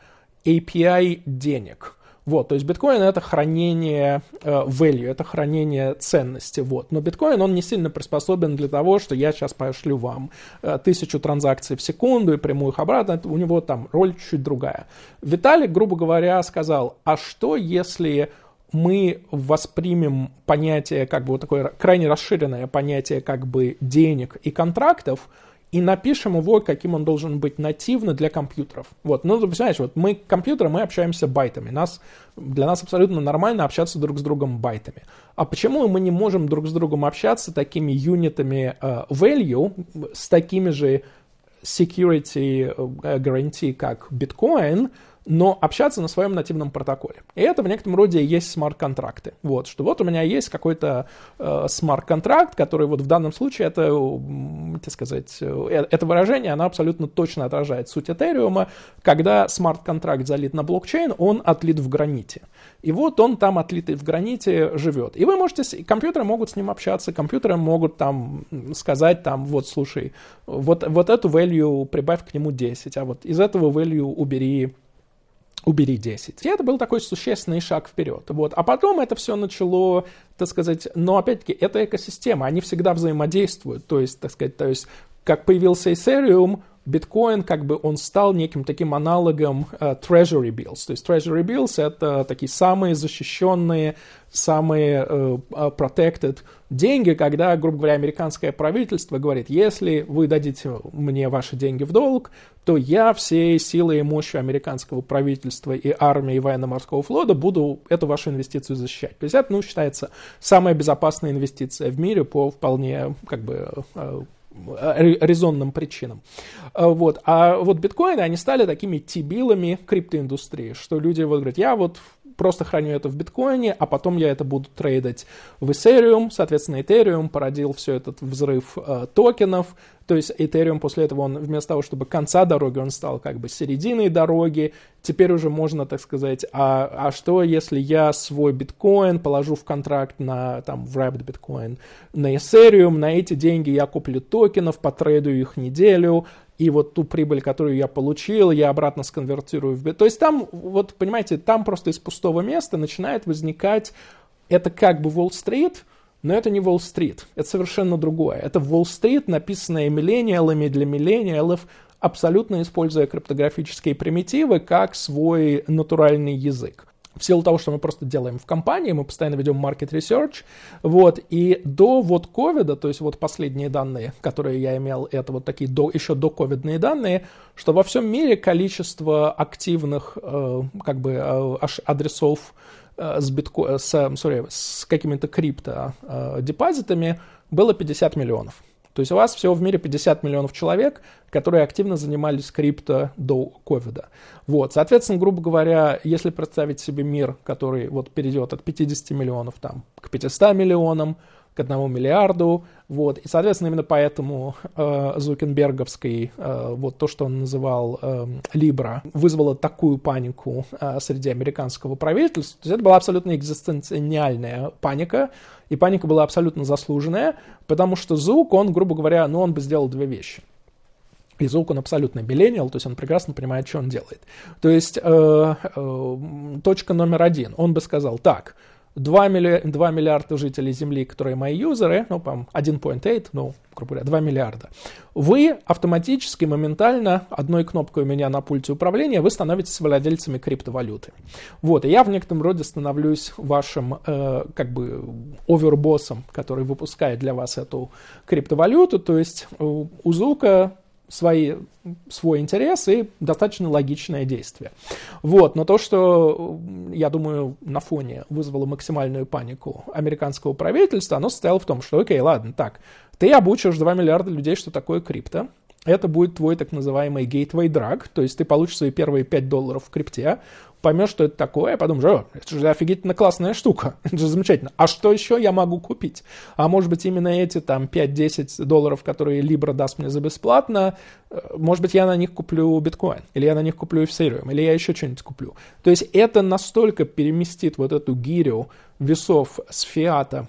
API денег. Вот, то есть биткоин это хранение э, value, это хранение ценности. Вот. Но биткоин, он не сильно приспособлен для того, что я сейчас пошлю вам э, тысячу транзакций в секунду и прямую их обратно. У него там роль чуть другая. Виталик, грубо говоря, сказал, а что если мы воспримем понятие, как бы вот такое крайне расширенное понятие как бы денег и контрактов – и напишем его, каким он должен быть нативно для компьютеров. Вот, ну, ты понимаешь, вот мы компьютеры, мы общаемся байтами. Нас, для нас абсолютно нормально общаться друг с другом байтами. А почему мы не можем друг с другом общаться такими юнитами э, value, с такими же security гарантии, э, как биткоин, но общаться на своем нативном протоколе. И это в некотором роде есть смарт-контракты. Вот, что вот у меня есть какой-то э, смарт-контракт, который вот в данном случае это, так сказать, э, это выражение, оно абсолютно точно отражает суть Этериума. Когда смарт-контракт залит на блокчейн, он отлит в граните. И вот он там отлитый в граните живет. И вы можете, компьютеры могут с ним общаться, компьютеры могут там сказать там, вот слушай, вот, вот эту value прибавь к нему 10, а вот из этого value убери убери 10. И это был такой существенный шаг вперед. Вот. А потом это все начало, так сказать, но опять-таки это экосистема, они всегда взаимодействуют. То есть, так сказать, то есть, как появился Ethereum, биткоин, как бы он стал неким таким аналогом э, treasury bills. То есть treasury bills это такие самые защищенные, самые э, а, protected деньги, когда, грубо говоря, американское правительство говорит, если вы дадите мне ваши деньги в долг, то я все силы и мощью американского правительства и армии и военно-морского флота буду эту вашу инвестицию защищать. То есть это, ну, считается самая безопасная инвестиция в мире по вполне, как бы, э, Э, резонным причинам. Э, вот. А вот биткоины, они стали такими тибилами криптоиндустрии, что люди вот говорят, я вот просто храню это в биткоине, а потом я это буду трейдить в Ethereum, соответственно, Ethereum породил все этот взрыв э, токенов, то есть Ethereum после этого, он вместо того, чтобы конца дороги, он стал как бы серединой дороги. Теперь уже можно, так сказать, а, а что, если я свой биткоин положу в контракт на, там, в Rapid Bitcoin, на Ethereum, на эти деньги я куплю токенов, потрейду их неделю, и вот ту прибыль, которую я получил, я обратно сконвертирую в... То есть там, вот понимаете, там просто из пустого места начинает возникать, это как бы Уолл-стрит, но это не Уолл-стрит, это совершенно другое. Это Уолл-стрит, написанное миллениалами для миллениалов, абсолютно используя криптографические примитивы как свой натуральный язык в силу того, что мы просто делаем в компании, мы постоянно ведем market research, вот, и до вот ковида, то есть вот последние данные, которые я имел, это вот такие до, еще до ковидные данные, что во всем мире количество активных э, как бы э, адресов э, с, битко... с, эм, sorry, с какими-то крипто э, депозитами было 50 миллионов. То есть у вас всего в мире 50 миллионов человек, которые активно занимались крипто до ковида. Вот, соответственно, грубо говоря, если представить себе мир, который вот перейдет от 50 миллионов там к 500 миллионам, к одному миллиарду. Вот. И, соответственно, именно поэтому э, Зукенберговский, э, вот то, что он называл э, вызвало такую панику э, среди американского правительства. То есть это была абсолютно экзистенциальная паника, и паника была абсолютно заслуженная, потому что Зук, он, грубо говоря, ну, он бы сделал две вещи. И Зоук, он абсолютно миллениал, то есть он прекрасно понимает, что он делает. То есть э, э, точка номер один, он бы сказал так – 2, милли... 2 миллиарда жителей Земли, которые мои юзеры, ну, по 1.8, ну, грубо говоря, 2 миллиарда, вы автоматически, моментально, одной кнопкой у меня на пульте управления, вы становитесь владельцами криптовалюты. Вот, и я в некотором роде становлюсь вашим, э, как бы, овербоссом, который выпускает для вас эту криптовалюту, то есть э, Узука свои, свой интерес и достаточно логичное действие. Вот, но то, что, я думаю, на фоне вызвало максимальную панику американского правительства, оно состояло в том, что, окей, ладно, так, ты обучишь 2 миллиарда людей, что такое крипто, это будет твой так называемый gateway drag, то есть ты получишь свои первые 5 долларов в крипте, поймешь, что это такое, и подумаешь, о, это же офигительно классная штука, (laughs) это же замечательно. А что еще я могу купить? А может быть, именно эти там 5-10 долларов, которые Libra даст мне за бесплатно, э, может быть, я на них куплю биткоин, или я на них куплю эфириум, или я еще что-нибудь куплю. То есть это настолько переместит вот эту гирю весов с фиата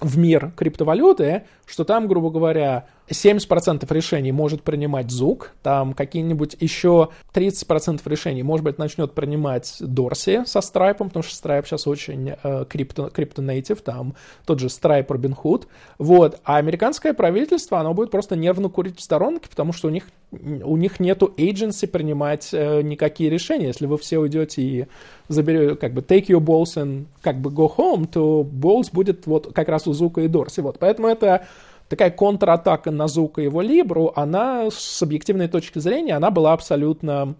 в мир криптовалюты, что там, грубо говоря, 70% решений может принимать звук, там какие-нибудь еще 30% решений, может быть, начнет принимать Дорси со Страйпом, потому что Страйп сейчас очень э, крипто, криптонейтив, там тот же Страйп Робин Худ, вот, а американское правительство, оно будет просто нервно курить в сторонке, потому что у них, у них нету agency принимать э, никакие решения, если вы все уйдете и заберете, как бы, take your balls and как бы go home, то balls будет вот как раз у Зука и Дорси, вот, поэтому это такая контратака на Назука его Либру, она с объективной точки зрения, она была абсолютно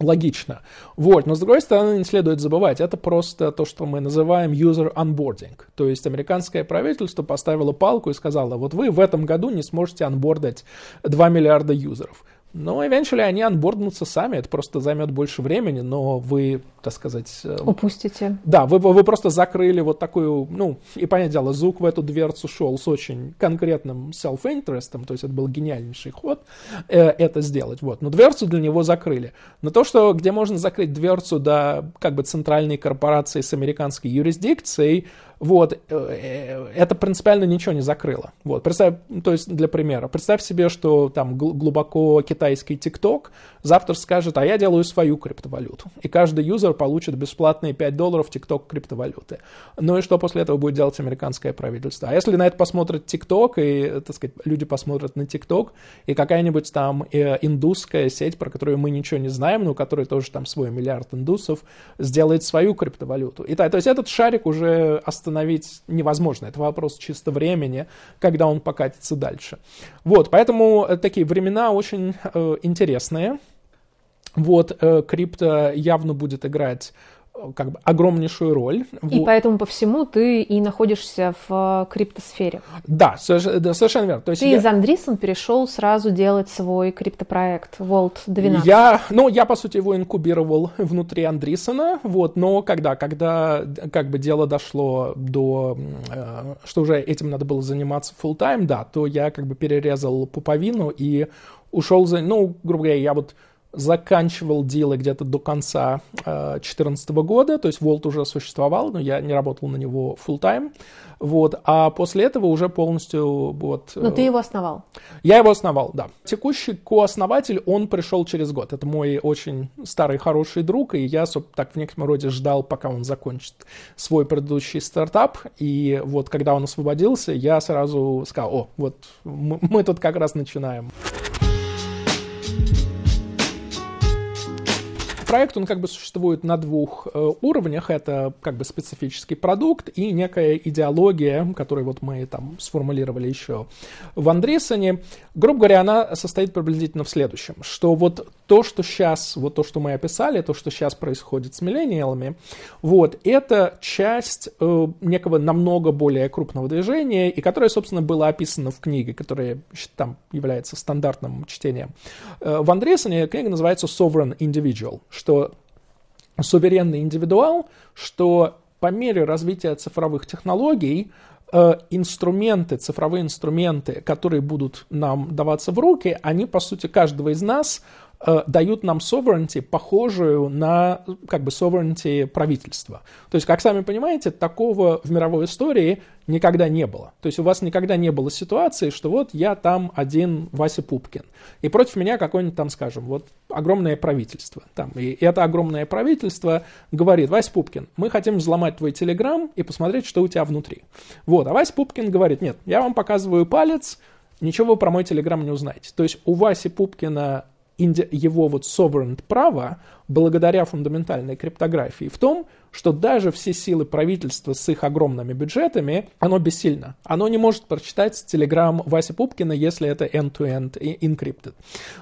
логична. Вот, но с другой стороны, не следует забывать, это просто то, что мы называем user onboarding. То есть американское правительство поставило палку и сказало, вот вы в этом году не сможете анбордать 2 миллиарда юзеров. Но eventually они анборднутся сами, это просто займет больше времени, но вы, так сказать... Э, Упустите. Да, вы, вы просто закрыли вот такую, ну, и понятное дело, звук в эту дверцу шел с очень конкретным self-interest, то есть это был гениальнейший ход э, это сделать, вот. Но дверцу для него закрыли. Но то, что где можно закрыть дверцу до как бы центральной корпорации с американской юрисдикцией, вот, э, э, это принципиально ничего не закрыло. Вот, представь, ну, то есть для примера, представь себе, что там глубоко китайский TikTok завтра скажет, а я делаю свою криптовалюту. И каждый юзер получит бесплатные 5 долларов TikTok криптовалюты. Ну и что после этого будет делать американское правительство? А если на это посмотрит TikTok, и, так сказать, люди посмотрят на TikTok, и какая-нибудь там э, индусская сеть, про которую мы ничего не знаем, но которая тоже там свой миллиард индусов, сделает свою криптовалюту. И, то есть этот шарик уже остановился остановить невозможно. Это вопрос чисто времени, когда он покатится дальше. Вот, поэтому э, такие времена очень э, интересные. Вот, э, крипто явно будет играть как бы огромнейшую роль. И в... поэтому по всему ты и находишься в э, криптосфере. Да, да совершенно верно. То есть ты я... из Андрисон перешел сразу делать свой криптопроект Volt 12. Я, ну, я, по сути, его инкубировал внутри Андрисона, вот, но когда, когда как бы дело дошло до, э, что уже этим надо было заниматься full time, да, то я как бы перерезал пуповину и ушел за, ну, грубо говоря, я вот заканчивал дело где-то до конца 2014 э, -го года, то есть Волт уже существовал, но я не работал на него full time вот, а после этого уже полностью вот... Но ты э, его основал? Я его основал, да. Текущий кооснователь, он пришел через год, это мой очень старый хороший друг, и я так в некотором роде ждал, пока он закончит свой предыдущий стартап, и вот когда он освободился, я сразу сказал, о, вот мы, мы тут как раз начинаем. проект, он как бы существует на двух э, уровнях. Это как бы специфический продукт и некая идеология, которую вот мы там сформулировали еще в Андресоне. Грубо говоря, она состоит приблизительно в следующем, что вот то, что сейчас, вот то, что мы описали, то, что сейчас происходит с миллениалами, вот, это часть э, некого намного более крупного движения, и которое, собственно, было описано в книге, которая там является стандартным чтением. Э, в Андресене книга называется «Sovereign Individual», что суверенный индивидуал, что по мере развития цифровых технологий э, инструменты, цифровые инструменты, которые будут нам даваться в руки, они, по сути, каждого из нас Э, дают нам sovereignty, похожую на как бы sovereignty правительства. То есть, как сами понимаете, такого в мировой истории никогда не было. То есть у вас никогда не было ситуации, что вот я там один Вася Пупкин, и против меня какой-нибудь там, скажем, вот огромное правительство. Там, и это огромное правительство говорит, Вася Пупкин, мы хотим взломать твой телеграм и посмотреть, что у тебя внутри. Вот, а Вася Пупкин говорит, нет, я вам показываю палец, ничего вы про мой телеграм не узнаете. То есть у Васи Пупкина его вот sovereign право, благодаря фундаментальной криптографии, в том, что даже все силы правительства с их огромными бюджетами, оно бессильно. Оно не может прочитать телеграмм Васи Пупкина, если это end-to-end encrypted.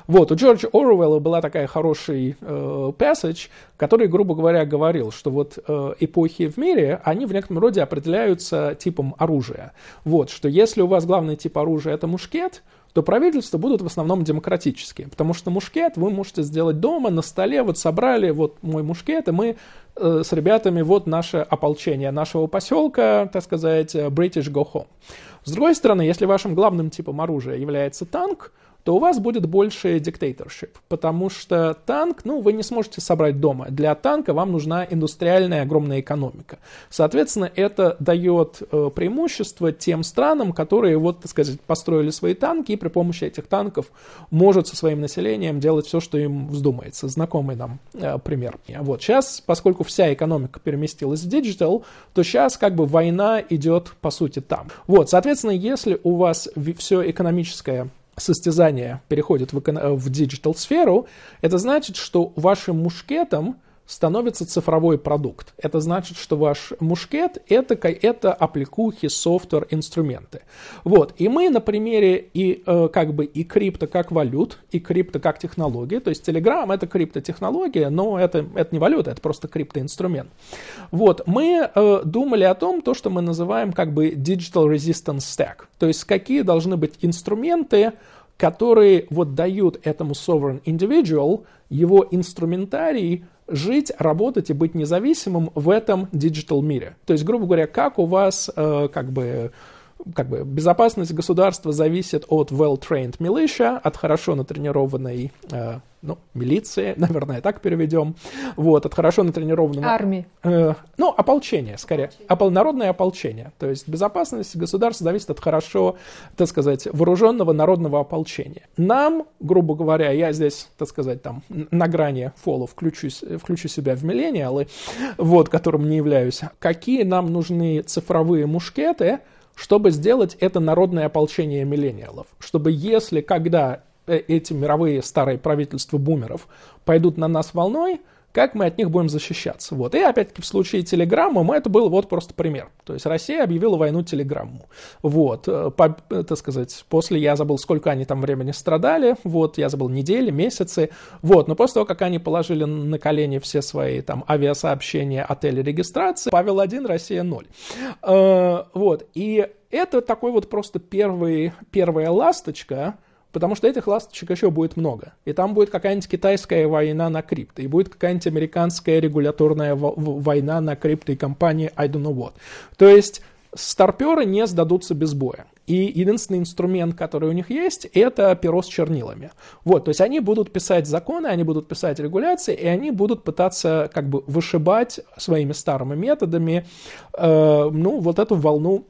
Вот, у Джорджа Оруэлла была такая хороший э, passage, который, грубо говоря, говорил, что вот э, эпохи в мире, они в некотором роде определяются типом оружия. Вот, что если у вас главный тип оружия это мушкет, то правительства будут в основном демократические. Потому что мушкет вы можете сделать дома, на столе, вот собрали, вот мой мушкет, и мы э, с ребятами, вот наше ополчение нашего поселка, так сказать, э, British Go Home. С другой стороны, если вашим главным типом оружия является танк, то у вас будет больше диктейторшип, потому что танк, ну, вы не сможете собрать дома. Для танка вам нужна индустриальная огромная экономика. Соответственно, это дает э, преимущество тем странам, которые, вот, так сказать, построили свои танки и при помощи этих танков может со своим населением делать все, что им вздумается. Знакомый нам э, пример. Вот сейчас, поскольку вся экономика переместилась в диджитал, то сейчас как бы война идет, по сути, там. Вот, соответственно, если у вас все экономическое состязание переходит в, в диджитал-сферу, это значит, что вашим мушкетом становится цифровой продукт. Это значит, что ваш мушкет это, это аппликухи, софтвер, инструменты. Вот. И мы на примере и э, как бы и крипто как валют, и крипто как технологии, то есть Telegram это криптотехнология, но это, это не валюта, это просто криптоинструмент. Вот. Мы э, думали о том, то, что мы называем как бы digital resistance stack, то есть какие должны быть инструменты, которые вот дают этому sovereign individual его инструментарий, жить, работать и быть независимым в этом диджитал мире. То есть, грубо говоря, как у вас э, как бы как бы безопасность государства зависит от well-trained militia, от хорошо натренированной э, ну, милиции, (laughs) наверное, так переведем, вот, от хорошо натренированного... Армии. Э, ну, ополчение, скорее, ополчение. Опол, ополчение, то есть безопасность государства зависит от хорошо, так сказать, вооруженного народного ополчения. Нам, грубо говоря, я здесь, так сказать, там, на грани фола включусь, включу себя в миллениалы, вот, которым не являюсь, какие нам нужны цифровые мушкеты, чтобы сделать это народное ополчение миллениалов. Чтобы если, когда Э, эти мировые старые правительства бумеров пойдут на нас волной, как мы от них будем защищаться. Вот. И опять-таки в случае Телеграмма это был вот просто пример. То есть Россия объявила войну Телеграмму. Вот, э, по, так сказать, после я забыл, сколько они там времени страдали, вот, я забыл недели, месяцы, вот, но после того, как они положили на колени все свои там авиасообщения, отели, регистрации, Павел 1, Россия 0. Э, вот, и это такой вот просто первый, первая ласточка, Потому что этих ласточек еще будет много. И там будет какая-нибудь китайская война на крипто, и будет какая-нибудь американская регуляторная война на крипто и компании I don't know what. То есть старперы не сдадутся без боя. И единственный инструмент, который у них есть, это перо с чернилами. Вот, то есть они будут писать законы, они будут писать регуляции, и они будут пытаться как бы вышибать своими старыми методами, э, ну, вот эту волну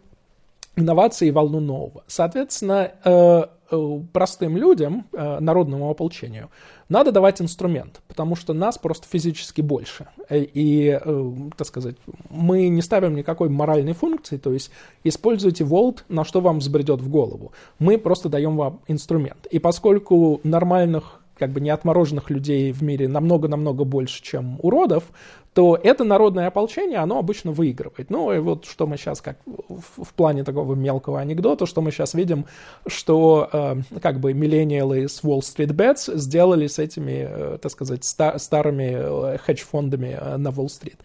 инновации и волну нового. Соответственно, э, э, простым людям, э, народному ополчению, надо давать инструмент, потому что нас просто физически больше. И, так сказать, мы не ставим никакой моральной функции, то есть используйте волт, на что вам взбредет в голову. Мы просто даем вам инструмент. И поскольку нормальных как бы неотмороженных людей в мире намного-намного больше, чем уродов, то это народное ополчение, оно обычно выигрывает. Ну и вот что мы сейчас, как в, в плане такого мелкого анекдота, что мы сейчас видим, что э, как бы миллениалы с Wall Street Bets сделали с этими, э, так сказать, ста старыми э, хедж-фондами э, на Wall Street.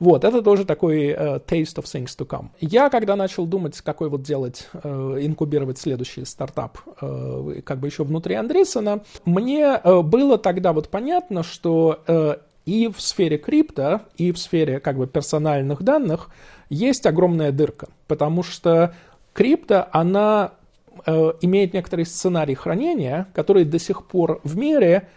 Вот, это тоже такой э, taste of things to come. Я, когда начал думать, какой вот делать, э, инкубировать следующий стартап, э, как бы еще внутри Андрисона, мне Э, было, тогда вот понятно, что э, и в сфере крипто, и в сфере как бы персональных данных есть огромная дырка, потому что крипто, она э, имеет некоторый сценарий хранения, который до сих пор в мире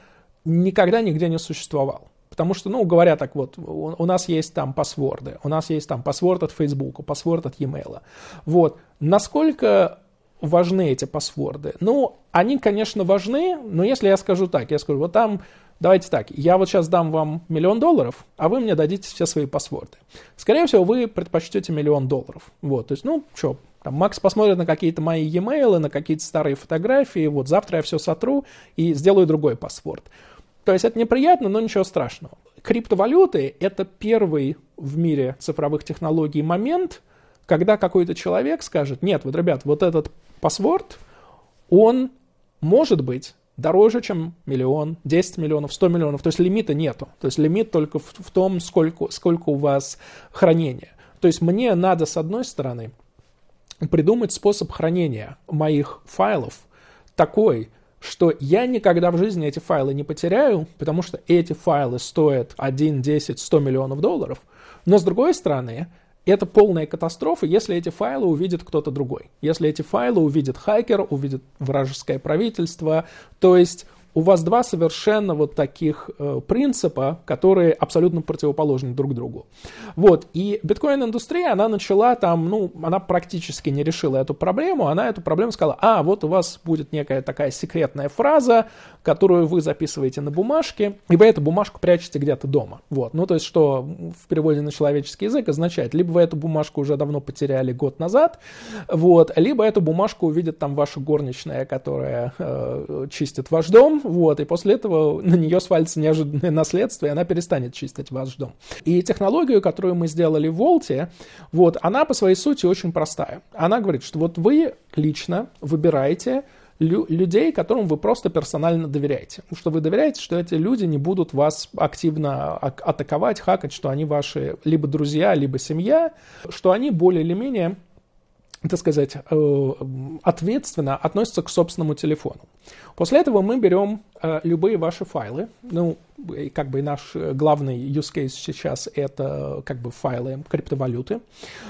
никогда нигде не существовал. Потому что, ну, говоря так вот, у, у нас есть там пасворды, у нас есть там паспорт от Facebook, паспорт от e-mail. Вот. Насколько важны эти пасворды? Ну, они, конечно, важны, но если я скажу так, я скажу, вот там, давайте так, я вот сейчас дам вам миллион долларов, а вы мне дадите все свои пасворды. Скорее всего, вы предпочтете миллион долларов. Вот, то есть, ну, что, там Макс посмотрит на какие-то мои e-mail, на какие-то старые фотографии, вот завтра я все сотру и сделаю другой паспорт. То есть это неприятно, но ничего страшного. Криптовалюты — это первый в мире цифровых технологий момент — когда какой-то человек скажет, нет, вот, ребят, вот этот паспорт, он может быть дороже, чем миллион, 10 миллионов, 100 миллионов. То есть лимита нету. То есть лимит только в, в том, сколько, сколько у вас хранения. То есть мне надо, с одной стороны, придумать способ хранения моих файлов такой, что я никогда в жизни эти файлы не потеряю, потому что эти файлы стоят 1, 10, 100 миллионов долларов. Но с другой стороны, это полная катастрофа, если эти файлы увидит кто-то другой. Если эти файлы увидит хакер, увидит вражеское правительство. То есть у вас два совершенно вот таких э, принципа, которые абсолютно противоположны друг другу. Вот, и биткоин-индустрия, она начала там, ну, она практически не решила эту проблему, она эту проблему сказала, а, вот у вас будет некая такая секретная фраза, которую вы записываете на бумажке, и вы эту бумажку прячете где-то дома. Вот. Ну, то есть, что в переводе на человеческий язык означает, либо вы эту бумажку уже давно потеряли год назад, вот, либо эту бумажку увидит там ваша горничная, которая э, чистит ваш дом, вот, и после этого на нее свалится неожиданное наследство, и она перестанет чистить ваш дом. И технологию, которую мы сделали в Волте, вот, она по своей сути очень простая. Она говорит, что вот вы лично выбираете лю- людей, которым вы просто персонально доверяете. Потому что вы доверяете, что эти люди не будут вас активно атаковать, хакать, что они ваши либо друзья, либо семья, что они более или менее так сказать, э, ответственно относятся к собственному телефону. После этого мы берем э, любые ваши файлы. Ну, как бы наш главный use case сейчас это э, как бы файлы криптовалюты.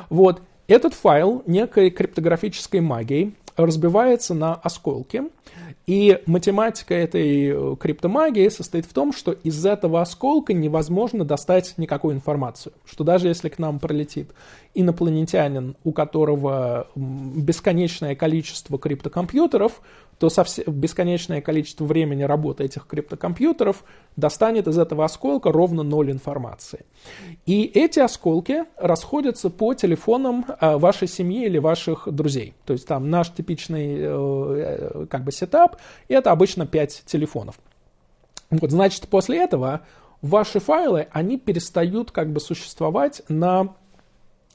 Вот. Этот файл некой криптографической магией разбивается на осколки, и математика этой э, криптомагии состоит в том, что из этого осколка невозможно достать никакую информацию. Что даже если к нам пролетит инопланетянин, у которого бесконечное количество криптокомпьютеров, то бесконечное количество времени работы этих криптокомпьютеров достанет из этого осколка ровно ноль информации. И эти осколки расходятся по телефонам а, вашей семьи или ваших друзей. То есть там наш типичный э, э, как бы сетап – это обычно 5 телефонов. Вот, значит, после этого ваши файлы, они перестают как бы существовать на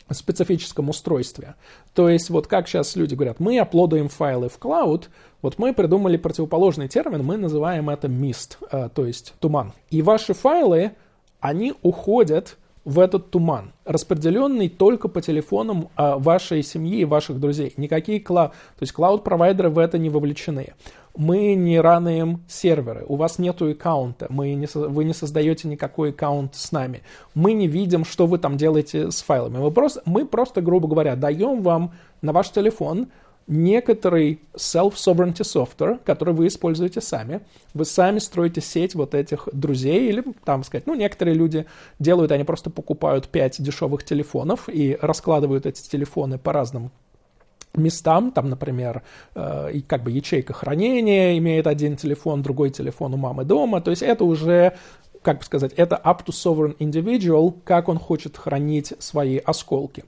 специфическом устройстве. То есть вот как сейчас люди говорят, мы оплодаем файлы в клауд, вот мы придумали противоположный термин, мы называем это мист, э, то есть туман. И ваши файлы, они уходят в этот туман, распределенный только по телефонам э, вашей семьи и ваших друзей. Никакие клауд, то есть клауд-провайдеры в это не вовлечены. Мы не ранаем серверы, у вас нету аккаунта, мы не, вы не создаете никакой аккаунт с нами. Мы не видим, что вы там делаете с файлами. Мы просто, мы просто грубо говоря, даем вам на ваш телефон некоторый self-sovereignty software, который вы используете сами. Вы сами строите сеть вот этих друзей или, там сказать, ну, некоторые люди делают, они просто покупают 5 дешевых телефонов и раскладывают эти телефоны по разным местам, там, например, э, как бы ячейка хранения имеет один телефон, другой телефон у мамы дома, то есть это уже как бы сказать, это up to sovereign individual, как он хочет хранить свои осколки.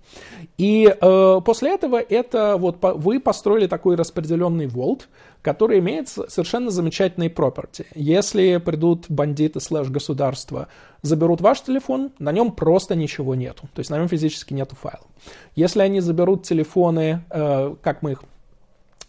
И э, после этого это вот по, вы построили такой распределенный волт, который имеет совершенно замечательные property. Если придут бандиты слэш государства, заберут ваш телефон, на нем просто ничего нету. То есть на нем физически нету файла. Если они заберут телефоны, э, как мы их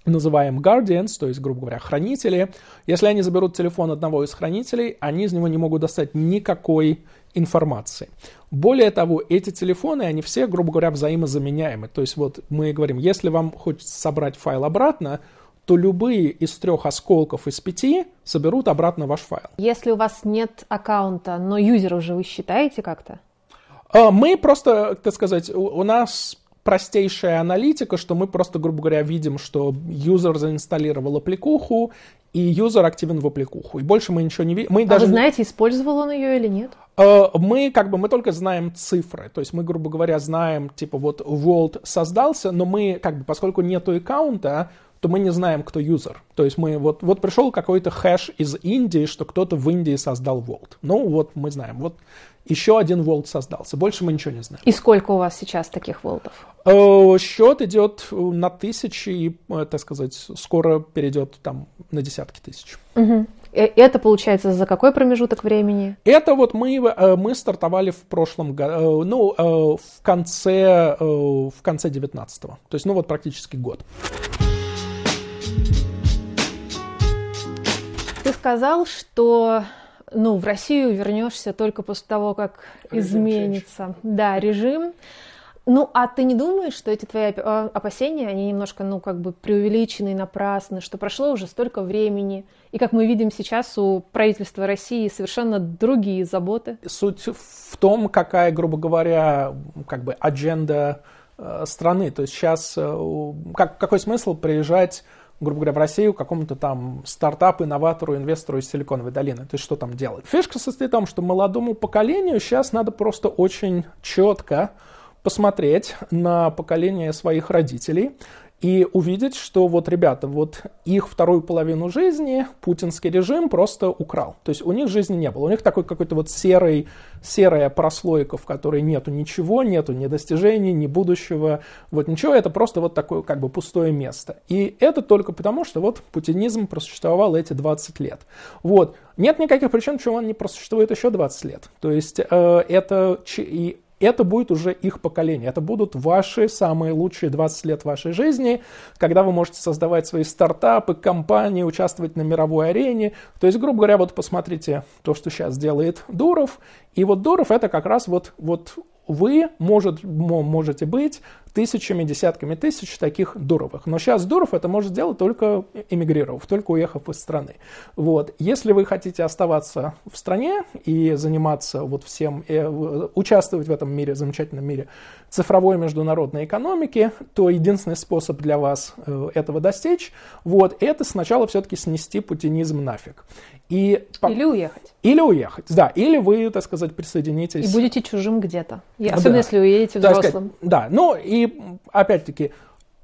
называем Guardians, то есть, грубо говоря, хранители. Если они заберут телефон одного из хранителей, они из него не могут достать никакой информации. Более того, эти телефоны, они все, грубо говоря, взаимозаменяемы. То есть вот мы говорим, если вам хочется собрать файл обратно, то любые из трех осколков из пяти соберут обратно ваш файл. Если у вас нет аккаунта, но юзер уже вы считаете как-то? А, мы просто, так сказать, у нас простейшая аналитика, что мы просто, грубо говоря, видим, что юзер заинсталлировал аппликуху, и юзер активен в аппликуху. И больше мы ничего не видим. Мы а даже... вы знаете, использовал он ее или нет? Э, мы как бы, мы только знаем цифры, то есть мы, грубо говоря, знаем, типа вот World создался, но мы как бы, поскольку нету аккаунта, то мы не знаем, кто юзер. То есть мы вот, вот пришел какой-то хэш из Индии, что кто-то в Индии создал World. Ну вот мы знаем. Вот еще один волт создался. Больше мы ничего не знаем. И сколько у вас сейчас таких волтов? Э, Счет идет э, на тысячи и, э, так сказать, скоро перейдет там на десятки тысяч. Угу. Это получается за какой промежуток времени? Это вот мы, мы стартовали в прошлом году, ну, в конце, в конце 19-го. То есть, ну, вот практически год. Ты сказал, что ну, в Россию вернешься только после того, как режим изменится да, режим. Ну, а ты не думаешь, что эти твои а, опасения, они немножко, ну, как бы преувеличены и напрасны, что прошло уже столько времени, и, как мы видим сейчас, у правительства России совершенно другие заботы? Суть в том, какая, грубо говоря, как бы адженда э, страны. То есть сейчас э, как, какой смысл приезжать грубо говоря, в Россию какому-то там стартапу, инноватору, инвестору из Силиконовой долины. То есть что там делать? Фишка состоит в том, что молодому поколению сейчас надо просто очень четко посмотреть на поколение своих родителей и увидеть, что вот, ребята, вот их вторую половину жизни путинский режим просто украл. То есть у них жизни не было. У них такой какой-то вот серый, серая прослойка, в которой нету ничего, нету ни достижений, ни будущего, вот ничего. Это просто вот такое как бы пустое место. И это только потому, что вот путинизм просуществовал эти 20 лет. Вот. Нет никаких причин, почему он не просуществует еще 20 лет. То есть э, это... И это будет уже их поколение. Это будут ваши самые лучшие 20 лет вашей жизни, когда вы можете создавать свои стартапы, компании, участвовать на мировой арене. То есть, грубо говоря, вот посмотрите то, что сейчас делает Дуров. И вот Дуров это как раз вот, вот вы может, можете быть тысячами, десятками тысяч таких дуровых. Но сейчас дуров это может сделать только эмигрировав, только уехав из страны. Вот. Если вы хотите оставаться в стране и заниматься вот всем, и э, участвовать в этом мире, замечательном мире цифровой международной экономики, то единственный способ для вас э, этого достичь, вот, это сначала все-таки снести путинизм нафиг. И, или уехать. Или уехать, да. Или вы, так сказать, присоединитесь. И будете чужим где-то. Особенно да. если уедете взрослым. Сказать, да, ну и опять-таки,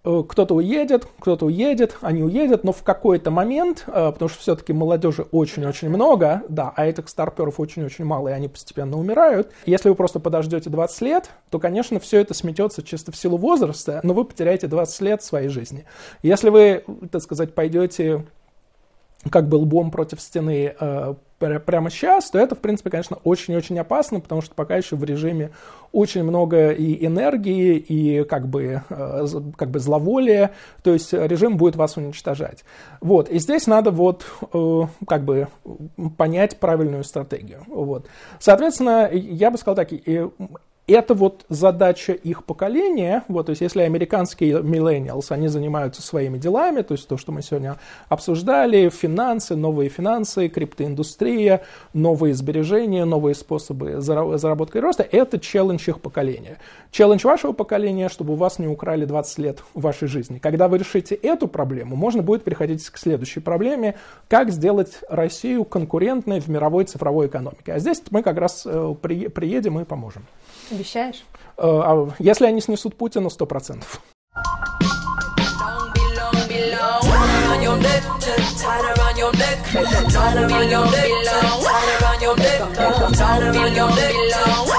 э, кто-то уедет, кто-то уедет, они уедут, но в какой-то момент, э, потому что все-таки молодежи очень-очень много, да, а этих старперов очень-очень мало, и они постепенно умирают. Если вы просто подождете 20 лет, то, конечно, все это сметется чисто в силу возраста, но вы потеряете 20 лет своей жизни. Если вы, так сказать, пойдете как бы лбом против стены э, прямо сейчас, то это, в принципе, конечно, очень-очень опасно, потому что пока еще в режиме очень много и энергии, и как бы, э, как бы зловолия, то есть режим будет вас уничтожать. Вот, и здесь надо вот э, как бы понять правильную стратегию. Вот. Соответственно, я бы сказал так, и это вот задача их поколения, вот, то есть если американские миллениалс, они занимаются своими делами, то есть то, что мы сегодня обсуждали, финансы, новые финансы, криптоиндустрия, новые сбережения, новые способы заработка и роста, это челлендж их поколения. Челлендж вашего поколения, чтобы у вас не украли 20 лет вашей жизни. Когда вы решите эту проблему, можно будет переходить к следующей проблеме, как сделать Россию конкурентной в мировой цифровой экономике. А здесь мы как раз э, приедем и поможем. Обещаешь? Если они снесут Путина, 100%. Tied around your neck, tied around your neck, tied around your neck.